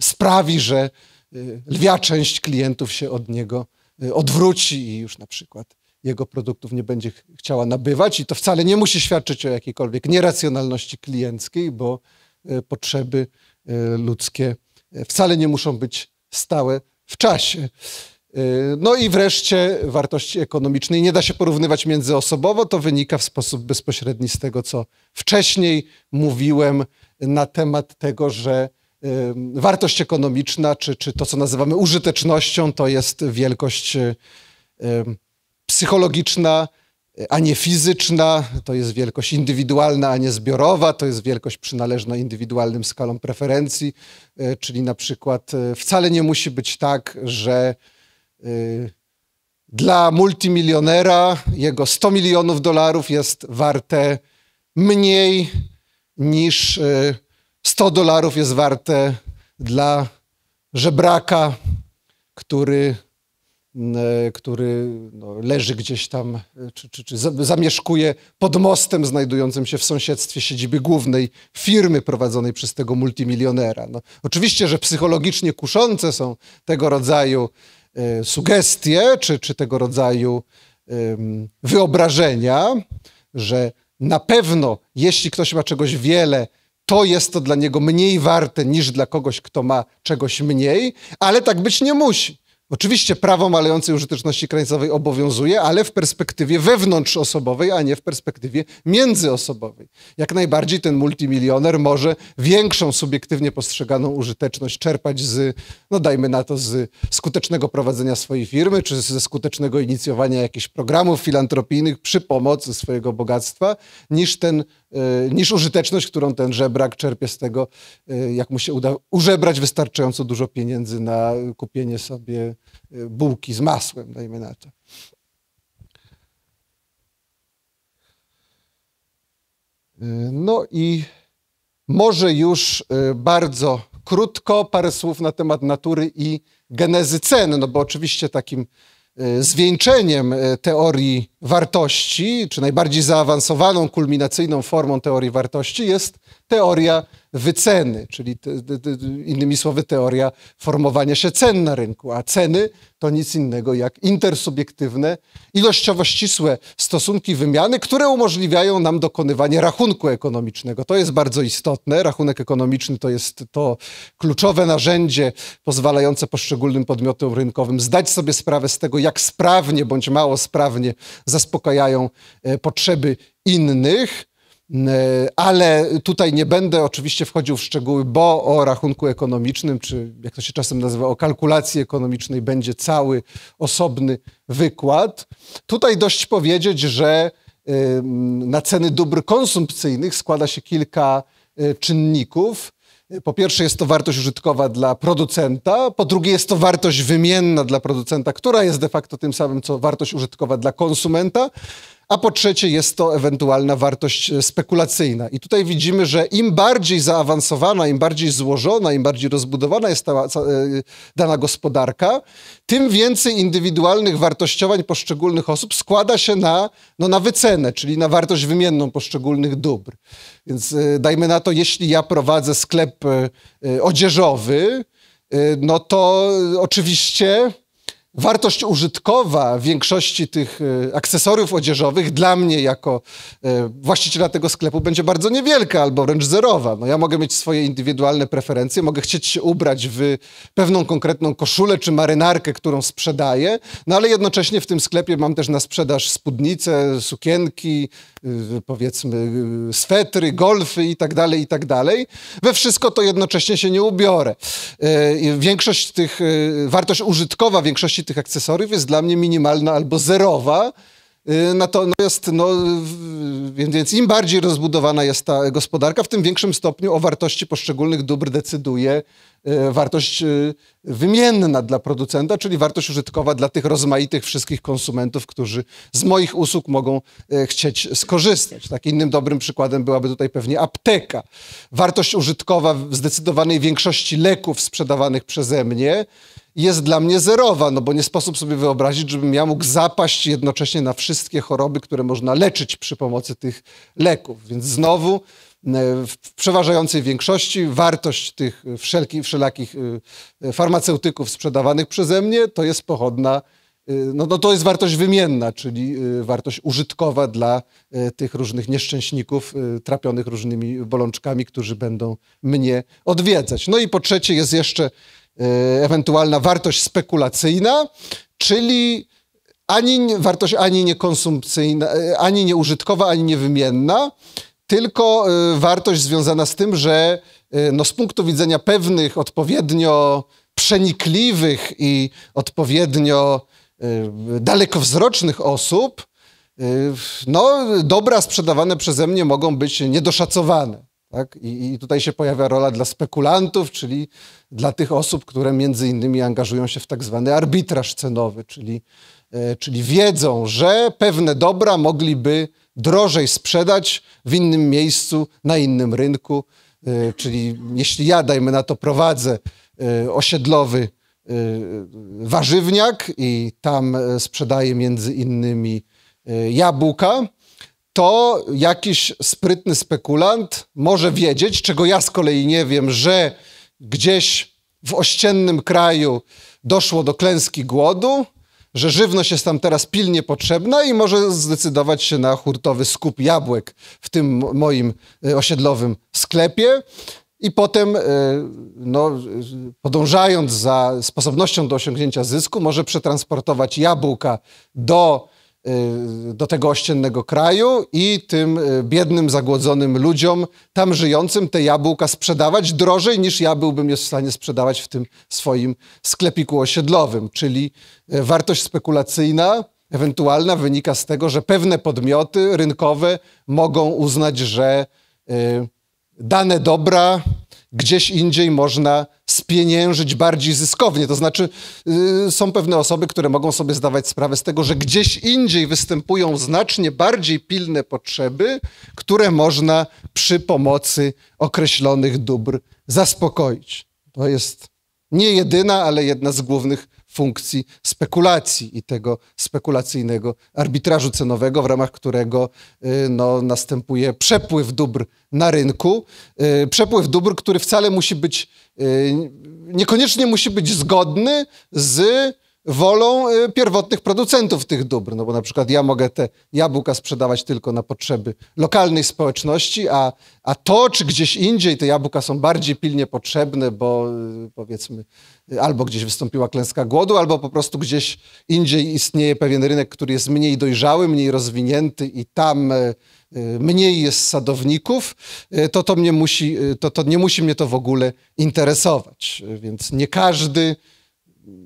Speaker 1: sprawi, że lwia część klientów się od niego odwróci i już na przykład jego produktów nie będzie ch chciała nabywać i to wcale nie musi świadczyć o jakiejkolwiek nieracjonalności klienckiej, bo y, potrzeby y, ludzkie e, wcale nie muszą być stałe w czasie. No i wreszcie wartości ekonomicznej. Nie da się porównywać międzyosobowo, to wynika w sposób bezpośredni z tego, co wcześniej mówiłem na temat tego, że wartość ekonomiczna, czy, czy to, co nazywamy użytecznością, to jest wielkość psychologiczna, a nie fizyczna, to jest wielkość indywidualna, a nie zbiorowa, to jest wielkość przynależna indywidualnym skalom preferencji, e, czyli na przykład e, wcale nie musi być tak, że e, dla multimilionera jego 100 milionów dolarów jest warte mniej niż 100 dolarów jest warte dla żebraka, który E, który no, leży gdzieś tam, e, czy, czy, czy zamieszkuje pod mostem znajdującym się w sąsiedztwie siedziby głównej firmy prowadzonej przez tego multimilionera. No, oczywiście, że psychologicznie kuszące są tego rodzaju y, sugestie, czy, czy tego rodzaju y, wyobrażenia, że na pewno, jeśli ktoś ma czegoś wiele, to jest to dla niego mniej warte niż dla kogoś, kto ma czegoś mniej, ale tak być nie musi. Oczywiście prawo malejącej użyteczności krańcowej obowiązuje, ale w perspektywie wewnątrzosobowej, a nie w perspektywie międzyosobowej. Jak najbardziej ten multimilioner może większą subiektywnie postrzeganą użyteczność czerpać z, no dajmy na to, z skutecznego prowadzenia swojej firmy, czy ze skutecznego inicjowania jakichś programów filantropijnych przy pomocy swojego bogactwa, niż ten Y, niż użyteczność, którą ten żebrak czerpie z tego, y, jak mu się uda użebrać wystarczająco dużo pieniędzy na kupienie sobie y, bułki z masłem, dajmy na to. No i może już bardzo krótko parę słów na temat natury i genezy cen, no bo oczywiście takim E, zwieńczeniem e, teorii wartości, czy najbardziej zaawansowaną, kulminacyjną formą teorii wartości jest teoria wyceny, czyli te, te, te, innymi słowy teoria formowania się cen na rynku, a ceny to nic innego jak intersubiektywne, ilościowo ścisłe stosunki wymiany, które umożliwiają nam dokonywanie rachunku ekonomicznego. To jest bardzo istotne. Rachunek ekonomiczny to jest to kluczowe narzędzie pozwalające poszczególnym podmiotom rynkowym zdać sobie sprawę z tego, jak sprawnie bądź mało sprawnie zaspokajają e, potrzeby innych E, ale tutaj nie będę oczywiście wchodził w szczegóły, bo o rachunku ekonomicznym, czy jak to się czasem nazywa, o kalkulacji ekonomicznej będzie cały osobny wykład. Tutaj dość powiedzieć, że na ceny dóbr konsumpcyjnych składa się kilka e, czynników. Po pierwsze jest to wartość użytkowa dla producenta, po drugie jest to wartość wymienna dla producenta, która jest de facto tym samym co wartość użytkowa dla konsumenta, a po trzecie jest to ewentualna wartość e, spekulacyjna. I tutaj widzimy, że im bardziej zaawansowana, im bardziej złożona, im bardziej rozbudowana jest ta, e, dana gospodarka, tym więcej indywidualnych wartościowań poszczególnych osób składa się na, no, na wycenę, czyli na wartość wymienną poszczególnych dóbr. Więc e, dajmy na to, jeśli ja prowadzę sklep odzieżowy, no to oczywiście wartość użytkowa większości tych e, akcesoriów odzieżowych dla mnie jako e, właściciela tego sklepu będzie bardzo niewielka albo wręcz zerowa. No ja mogę mieć swoje indywidualne preferencje, mogę chcieć się ubrać w pewną konkretną koszulę czy marynarkę, którą sprzedaję, no ale jednocześnie w tym sklepie mam też na sprzedaż spódnice, sukienki, e, powiedzmy swetry, golfy i tak dalej, i tak dalej. We wszystko to jednocześnie się nie ubiorę. Większość tych, wartość użytkowa większości tych akcesoriów jest dla mnie minimalna albo zerowa. Y, natomiast no, więc im bardziej rozbudowana jest ta gospodarka, w tym większym stopniu o wartości poszczególnych dóbr decyduje y, wartość y, wymienna dla producenta, czyli wartość użytkowa dla tych rozmaitych wszystkich konsumentów, którzy z moich usług mogą chcieć skorzystać. Tak, innym dobrym przykładem byłaby tutaj pewnie apteka. Wartość użytkowa w zdecydowanej większości leków sprzedawanych przeze mnie jest dla mnie zerowa, no bo nie sposób sobie wyobrazić, żebym ja mógł zapaść jednocześnie na wszystkie choroby, które można leczyć przy pomocy tych leków. Więc znowu e, w przeważającej większości wartość tych wszelki, wszelakich e, farmaceutyków sprzedawanych przeze mnie to jest pochodna, e, no, no to jest wartość wymienna, czyli wartość użytkowa dla tych różnych nieszczęśników trapionych różnymi bolączkami, którzy będą mnie odwiedzać. No i po trzecie jest jeszcze Y, ewentualna wartość spekulacyjna, czyli ani wartość ani nie konsumpcyjna, y, ani nie użytkowa, ani niewymienna, tylko y, wartość związana z tym, że no, z punktu widzenia pewnych odpowiednio przenikliwych i odpowiednio dalekowzrocznych osób, no, dobra sprzedawane przeze mnie mogą być niedoszacowane. Tak? I, I, tutaj się pojawia rola dla spekulantów, czyli dla tych osób, które między innymi angażują się w tak zwany arbitraż cenowy, czyli, e, czyli wiedzą, że pewne dobra mogliby drożej sprzedać w innym miejscu, na innym rynku. E, czyli jeśli ja, dajmy na to, prowadzę e, osiedlowy e, warzywniak i tam e, sprzedaję między innymi e, jabłka, to jakiś sprytny spekulant może wiedzieć, czego ja z kolei nie wiem, że gdzieś w ościennym kraju doszło do klęski głodu, że żywność jest tam teraz pilnie potrzebna i może zdecydować się na hurtowy skup jabłek w tym moim y, osiedlowym sklepie. I potem, y, no, y, podążając za sposobnością do osiągnięcia zysku, może przetransportować jabłka do Y, do tego ościennego kraju i tym y, biednym, zagłodzonym ludziom tam żyjącym te jabłka sprzedawać drożej niż ja byłbym je w stanie sprzedawać w tym swoim sklepiku osiedlowym. Czyli y, wartość spekulacyjna ewentualna wynika z tego, że pewne podmioty rynkowe mogą uznać, że dane dobra gdzieś indziej można spieniężyć bardziej zyskownie. To znaczy, yy, są pewne osoby, które mogą sobie zdawać sprawę z tego, że gdzieś indziej występują znacznie bardziej pilne potrzeby, które można przy pomocy określonych dóbr zaspokoić. To jest nie jedyna, ale jedna z głównych funkcji spekulacji i tego spekulacyjnego arbitrażu cenowego, w ramach którego y, no, następuje przepływ dóbr na rynku. Y, przepływ dóbr, który wcale musi być, y, niekoniecznie musi być zgodny z wolą y, pierwotnych producentów tych dóbr, no bo na przykład ja mogę te jabłka sprzedawać tylko na potrzeby lokalnej społeczności, a, a to czy gdzieś indziej te jabłka są bardziej pilnie potrzebne, bo y, powiedzmy y, albo gdzieś wystąpiła klęska głodu, albo po prostu gdzieś indziej istnieje pewien rynek, który jest mniej dojrzały, mniej rozwinięty i tam mniej jest sadowników, to to, mnie musi, to, to nie musi mnie to w ogóle interesować. Więc nie każdy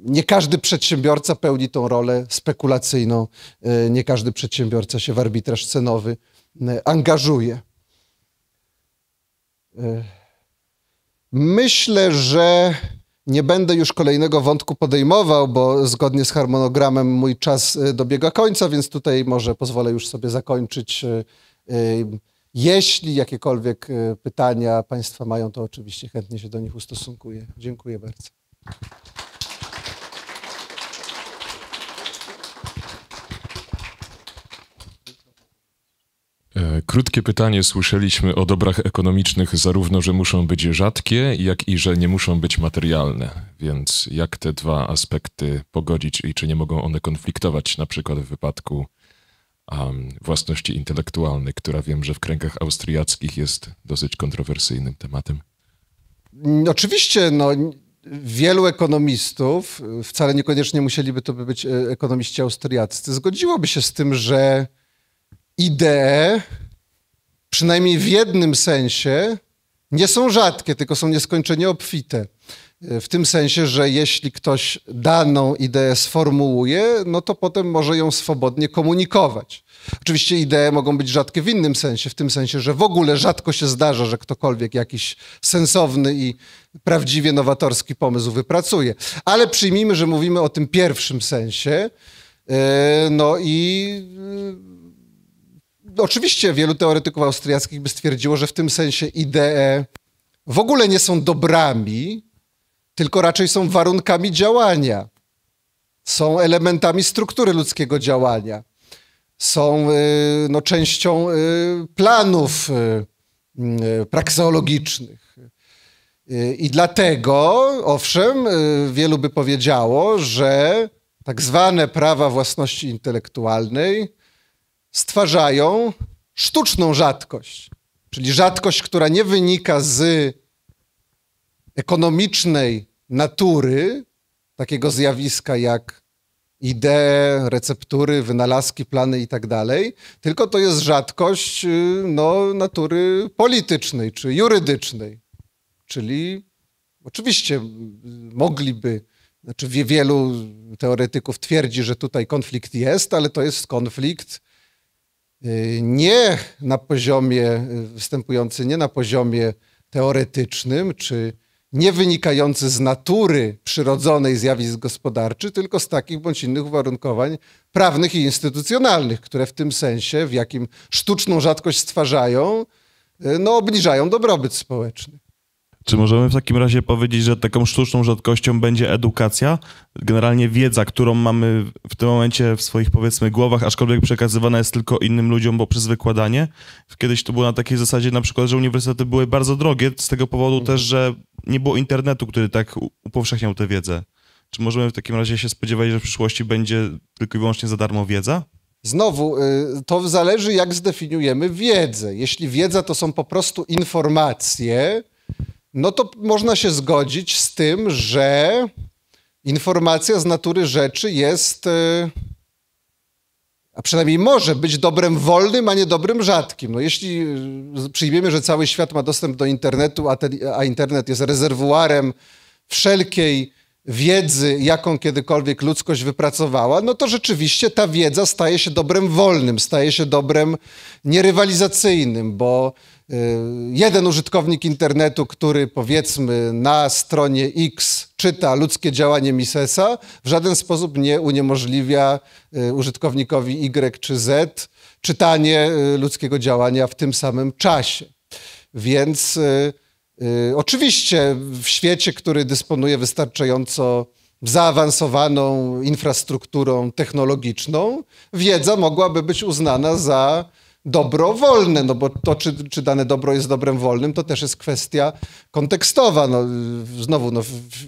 Speaker 1: nie każdy przedsiębiorca pełni tą rolę spekulacyjną, e, nie każdy przedsiębiorca się w arbitraż cenowy e, angażuje. E, myślę, że nie będę już kolejnego wątku podejmował, bo zgodnie z harmonogramem mój czas dobiega końca, więc tutaj może pozwolę już sobie zakończyć. Jeśli jakiekolwiek pytania Państwa mają, to oczywiście chętnie się do nich ustosunkuję. Dziękuję bardzo. E, krótkie pytanie. Słyszeliśmy o dobrach ekonomicznych zarówno, że muszą być rzadkie, jak i że nie muszą być materialne. Więc jak te dwa aspekty pogodzić i czy nie mogą one konfliktować, na przykład w wypadku um, własności intelektualnej, która wiem, że w kręgach austriackich jest dosyć kontrowersyjnym tematem? Oczywiście, no, wielu ekonomistów, wcale niekoniecznie musieliby to być e, ekonomiści austriaccy, zgodziłoby się z tym, że idee, przynajmniej w jednym sensie, nie są rzadkie, tylko są nieskończenie obfite. E, w tym sensie, że jeśli ktoś daną ideę sformułuje, no to potem może ją swobodnie komunikować. Oczywiście idee mogą być rzadkie w innym sensie, w tym sensie, że w ogóle rzadko się zdarza, że ktokolwiek jakiś sensowny i prawdziwie nowatorski pomysł wypracuje. Ale przyjmijmy, że mówimy o tym pierwszym sensie. E, no i oczywiście wielu teoretyków austriackich by stwierdziło, że w tym sensie idee w ogóle nie są dobrami, tylko raczej są warunkami działania. Są elementami struktury ludzkiego działania. Są y, no, częścią y, planów y, prakseologicznych. I dlatego, owszem, wielu by powiedziało, że tak zwane prawa własności intelektualnej stwarzają sztuczną rzadkość, czyli rzadkość, która nie wynika z ekonomicznej natury takiego zjawiska jak idee, receptury, wynalazki, plany i tak dalej, tylko to jest rzadkość y, no, natury politycznej czy jurydycznej. Czyli oczywiście y, mogliby, znaczy wielu teoretyków twierdzi, że tutaj konflikt jest, ale to jest konflikt Y, nie na poziomie y, występujący, nie na poziomie teoretycznym, czy nie wynikający z natury przyrodzonej zjawisk gospodarczych, tylko z takich bądź innych uwarunkowań prawnych i instytucjonalnych, które w tym sensie, w jakim sztuczną rzadkość stwarzają, y, no, obniżają dobrobyt społeczny. Czy możemy w takim razie powiedzieć, że taką sztuczną rzadkością będzie edukacja? Generalnie wiedza, którą mamy w tym momencie w swoich powiedzmy głowach, aczkolwiek przekazywana jest tylko innym ludziom bo przez wykładanie. Kiedyś to było na takiej zasadzie na przykład, że uniwersytety były bardzo drogie z tego powodu mhm. też, że nie było internetu, który tak upowszechniał tę wiedzę. Czy możemy w takim razie się spodziewać, że w przyszłości będzie tylko i wyłącznie za darmo wiedza? Znowu, y, to zależy, jak zdefiniujemy wiedzę. Jeśli wiedza to są po prostu informacje, no to można się zgodzić z tym, że informacja z natury rzeczy jest, e, a przynajmniej może być dobrem wolnym, a nie dobrem rzadkim. No jeśli e, przyjmiemy, że cały świat ma dostęp do internetu, a, ten, a internet jest rezerwuarem wszelkiej wiedzy, jaką kiedykolwiek ludzkość wypracowała, no to rzeczywiście ta wiedza staje się dobrem wolnym, staje się dobrem nierywalizacyjnym, bo Y, jeden użytkownik internetu, który powiedzmy na stronie X czyta ludzkie działanie Misesa, w żaden sposób nie uniemożliwia y, użytkownikowi Y czy Z czytanie y, ludzkiego działania w tym samym czasie. Więc oczywiście w świecie, który dysponuje wystarczająco zaawansowaną infrastrukturą technologiczną, wiedza mogłaby być uznana za dobro wolne, no bo to, czy, czy dane dobro jest dobrem wolnym, to też jest kwestia kontekstowa. No, znowu, no, w, w,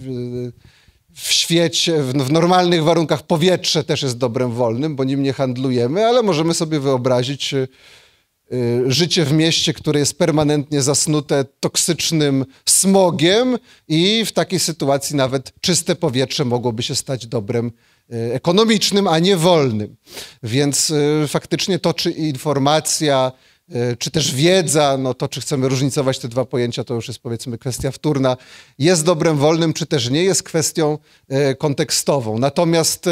Speaker 1: w świecie, w, w, normalnych warunkach powietrze też jest dobrem wolnym, bo nim nie handlujemy, ale możemy sobie wyobrazić y, y życie w mieście, które jest permanentnie zasnute toksycznym smogiem i w takiej sytuacji nawet czyste powietrze mogłoby się stać dobrem E, ekonomicznym, a nie wolnym. Więc e, faktycznie to, czy informacja, e, czy też wiedza, no to czy chcemy różnicować te dwa pojęcia, to już jest powiedzmy kwestia wtórna, jest dobrem wolnym, czy też nie, jest kwestią kontekstową. Natomiast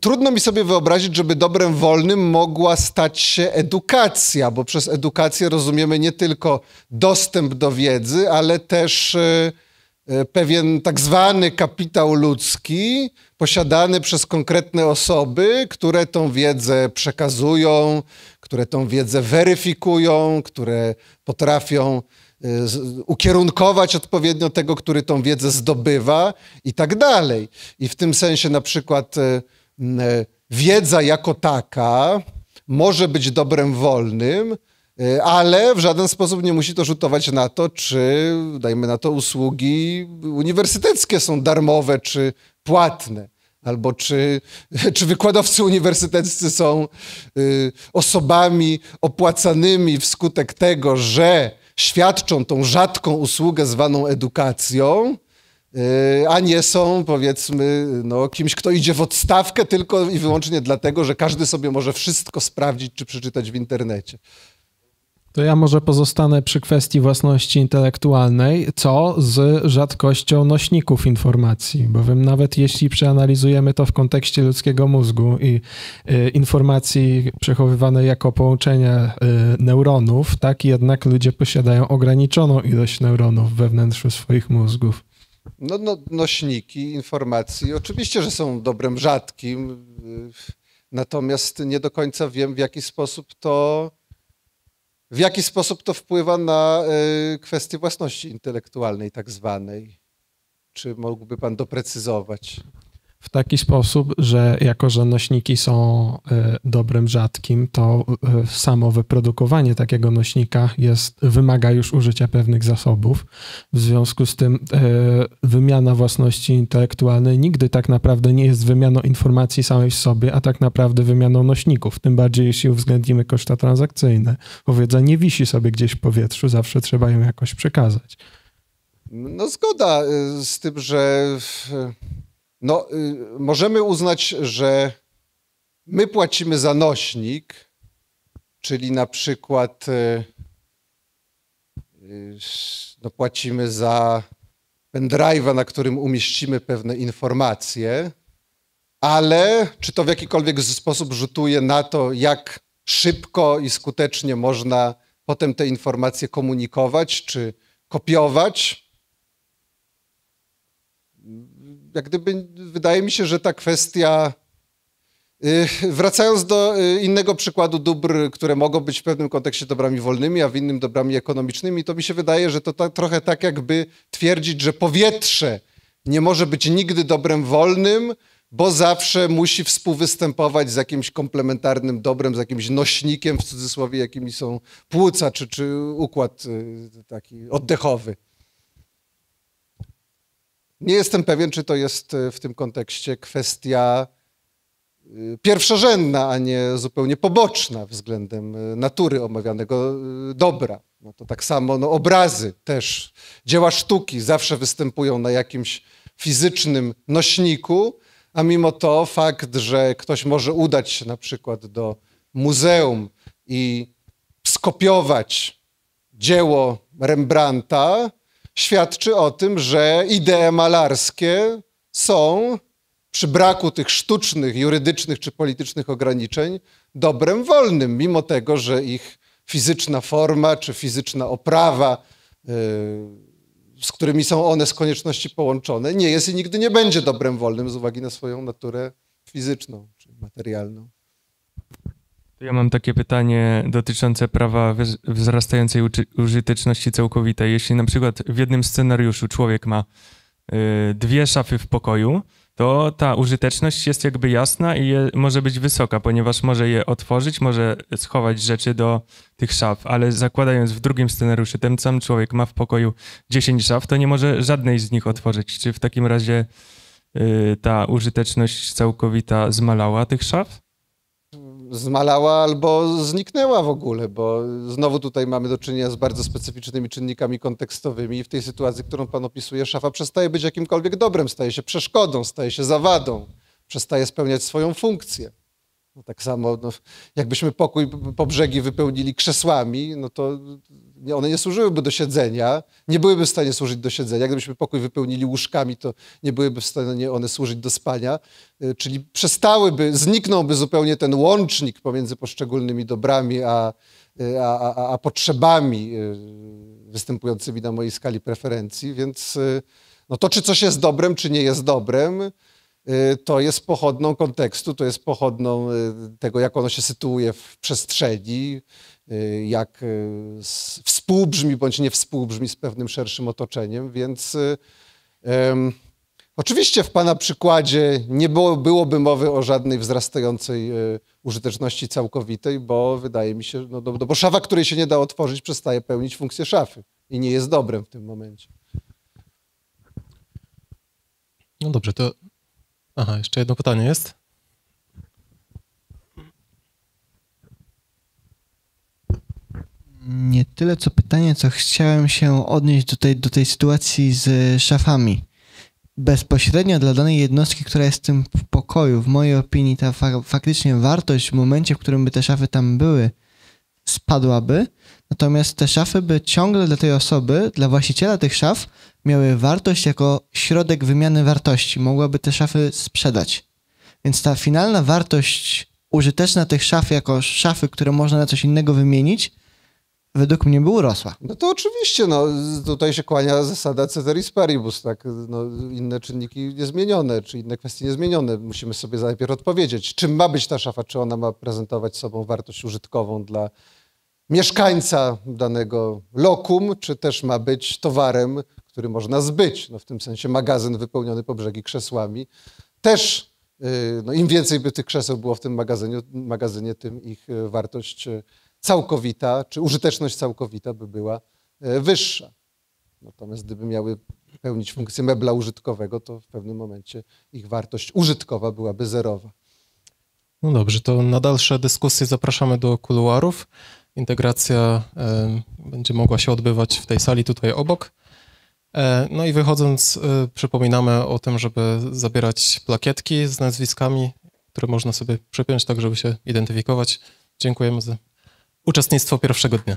Speaker 1: trudno mi sobie wyobrazić, żeby dobrem wolnym mogła stać się edukacja, bo przez edukację rozumiemy nie tylko dostęp do wiedzy, ale też E, pewien tak zwany kapitał ludzki posiadany przez konkretne osoby, które tą wiedzę przekazują, które tą wiedzę weryfikują, które potrafią e, ukierunkować odpowiednio tego, który tą wiedzę zdobywa i tak dalej. I w tym sensie na przykład e, wiedza jako taka może być dobrem wolnym, E, ale w żaden sposób nie musi to rzutować na to, czy, dajmy na to, usługi uniwersyteckie są darmowe czy płatne, albo czy, [laughs] czy wykładowcy uniwersyteccy są y, osobami opłacanymi wskutek tego, że świadczą tą rzadką usługę zwaną edukacją. Y, a nie są, powiedzmy, no, kimś, kto idzie w odstawkę tylko i wyłącznie dlatego, że każdy sobie może wszystko sprawdzić czy przeczytać w internecie. To ja może pozostanę przy kwestii własności intelektualnej, co z rzadkością nośników informacji, bowiem nawet jeśli przeanalizujemy to w kontekście ludzkiego mózgu i y, informacji przechowywanej jako połączenia y, neuronów, tak jednak ludzie posiadają ograniczoną ilość neuronów we wnętrzu swoich mózgów. No, no nośniki informacji oczywiście, że są dobrem rzadkim, y, natomiast nie do końca wiem, w jaki sposób to w jaki sposób to wpływa na e, kwestię własności intelektualnej, tak zwanej? Czy mógłby Pan doprecyzować? w taki sposób, że jako, że nośniki są e, dobrem rzadkim, to e, samo wyprodukowanie takiego nośnika jest, wymaga już użycia pewnych zasobów. W związku z tym e, wymiana własności intelektualnej nigdy tak naprawdę nie jest wymianą informacji samej w sobie, a tak naprawdę wymianą nośników, tym bardziej jeśli uwzględnimy koszta transakcyjne. Powiedza nie wisi sobie gdzieś w powietrzu, zawsze trzeba ją jakoś przekazać. No zgoda y, z tym, że no, y, możemy uznać, że my płacimy za nośnik, czyli na przykład y, y, no, płacimy za pendrive'a, na którym umieścimy pewne informacje, ale czy to w jakikolwiek sposób rzutuje na to, jak szybko i skutecznie można potem te informacje komunikować czy kopiować? jak gdyby wydaje mi się, że ta kwestia. Y, wracając do y, innego przykładu dóbr, które mogą być w pewnym kontekście dobrami wolnymi, a w innym dobrami ekonomicznymi, to mi się wydaje, że to ta, trochę tak jakby twierdzić, że powietrze nie może być nigdy dobrem wolnym, bo zawsze musi współwystępować z jakimś komplementarnym dobrem, z jakimś nośnikiem, w cudzysłowie, jakimi są płuca czy, czy układ y, taki oddechowy. Nie jestem pewien, czy to jest e, w tym kontekście kwestia e, pierwszorzędna, a nie zupełnie poboczna względem e, natury omawianego dobra. No to tak samo no, obrazy też, dzieła sztuki zawsze występują na jakimś fizycznym nośniku, a mimo to fakt, że ktoś może udać się na przykład do muzeum i skopiować dzieło Rembrandta, świadczy o tym, że idee malarskie są przy braku tych sztucznych, jurydycznych czy politycznych ograniczeń dobrem wolnym, mimo tego, że ich fizyczna forma czy fizyczna oprawa, y, z którymi są one z konieczności połączone, nie jest i nigdy nie będzie dobrem wolnym z uwagi na swoją naturę fizyczną czy materialną. Ja mam takie pytanie dotyczące prawa wzrastającej użyteczności całkowitej. Jeśli na przykład w jednym scenariuszu człowiek ma y, dwie szafy w pokoju, to ta użyteczność jest jakby jasna i je, może być wysoka, ponieważ może je otworzyć, może schować rzeczy do tych szaf, ale zakładając w drugim scenariuszu, ten sam człowiek ma w pokoju 10 szaf, to nie może żadnej z nich otworzyć. Czy w takim razie y, ta użyteczność całkowita zmalała tych szaf? zmalała albo zniknęła w ogóle, bo znowu tutaj mamy do czynienia z bardzo specyficznymi czynnikami kontekstowymi i w tej sytuacji, którą pan opisuje, szafa przestaje być jakimkolwiek dobrem, staje się przeszkodą, staje się zawadą, przestaje spełniać swoją funkcję. No tak samo, no, jakbyśmy pokój po brzegi wypełnili krzesłami, no to one nie służyłyby do siedzenia, nie byłyby w stanie służyć do siedzenia. Gdybyśmy pokój wypełnili łóżkami, to nie byłyby w stanie one służyć do spania, y, czyli przestałyby, zniknąłby zupełnie ten łącznik pomiędzy poszczególnymi dobrami a, y, a, a, a potrzebami y, występującymi na mojej skali preferencji, więc no to, czy coś jest dobrem, czy nie jest dobrem, to jest pochodną kontekstu, to jest pochodną tego, jak ono się sytuuje w przestrzeni, Y, jak y, współbrzmi bądź nie współbrzmi z pewnym szerszym otoczeniem, więc um, oczywiście w Pana przykładzie nie było, byłoby mowy o żadnej wzrastającej użyteczności całkowitej, bo wydaje mi się, no, do, bo szafa, której się nie da otworzyć, przestaje pełnić funkcję szafy i nie jest dobrem w tym momencie. No dobrze, to. Aha, jeszcze jedno pytanie jest. Nie tyle co pytanie, co chciałem się odnieść tutaj do tej sytuacji z szafami. Bezpośrednio dla danej jednostki, która jest w tym pokoju, w mojej opinii ta fa faktycznie wartość w momencie, w którym by te szafy tam były, spadłaby, natomiast te szafy by ciągle dla tej osoby, dla właściciela tych szaf, miały wartość jako środek wymiany wartości. Mogłaby te szafy sprzedać. Więc ta finalna wartość użyteczna tych szaf jako szafy, które można na coś innego wymienić, według mnie by urosła. No to oczywiście, no, tutaj się kłania zasada ceteris paribus, tak, no, inne czynniki niezmienione, czy inne kwestie niezmienione. Musimy sobie najpierw odpowiedzieć, czym ma być ta szafa, czy ona ma prezentować sobą wartość użytkową dla mieszkańca danego lokum, czy też ma być towarem, który można zbyć, no, w tym sensie magazyn wypełniony po brzegi krzesłami, też y, no, im więcej by tych krzeseł było w tym magazynie, magazynie tym ich y, wartość y, całkowita, czy użyteczność całkowita by była e, wyższa. Natomiast gdyby miały pełnić funkcję mebla użytkowego, to w pewnym momencie ich wartość użytkowa byłaby zerowa. No dobrze, to na dalsze dyskusje zapraszamy do kuluarów. Integracja e, będzie mogła się odbywać w tej sali tutaj obok. E, no i wychodząc, przypominamy o tym, żeby zabierać plakietki z nazwiskami, które można sobie przypiąć, tak żeby się identyfikować. Dziękujemy za uczestnictwo pierwszego dnia.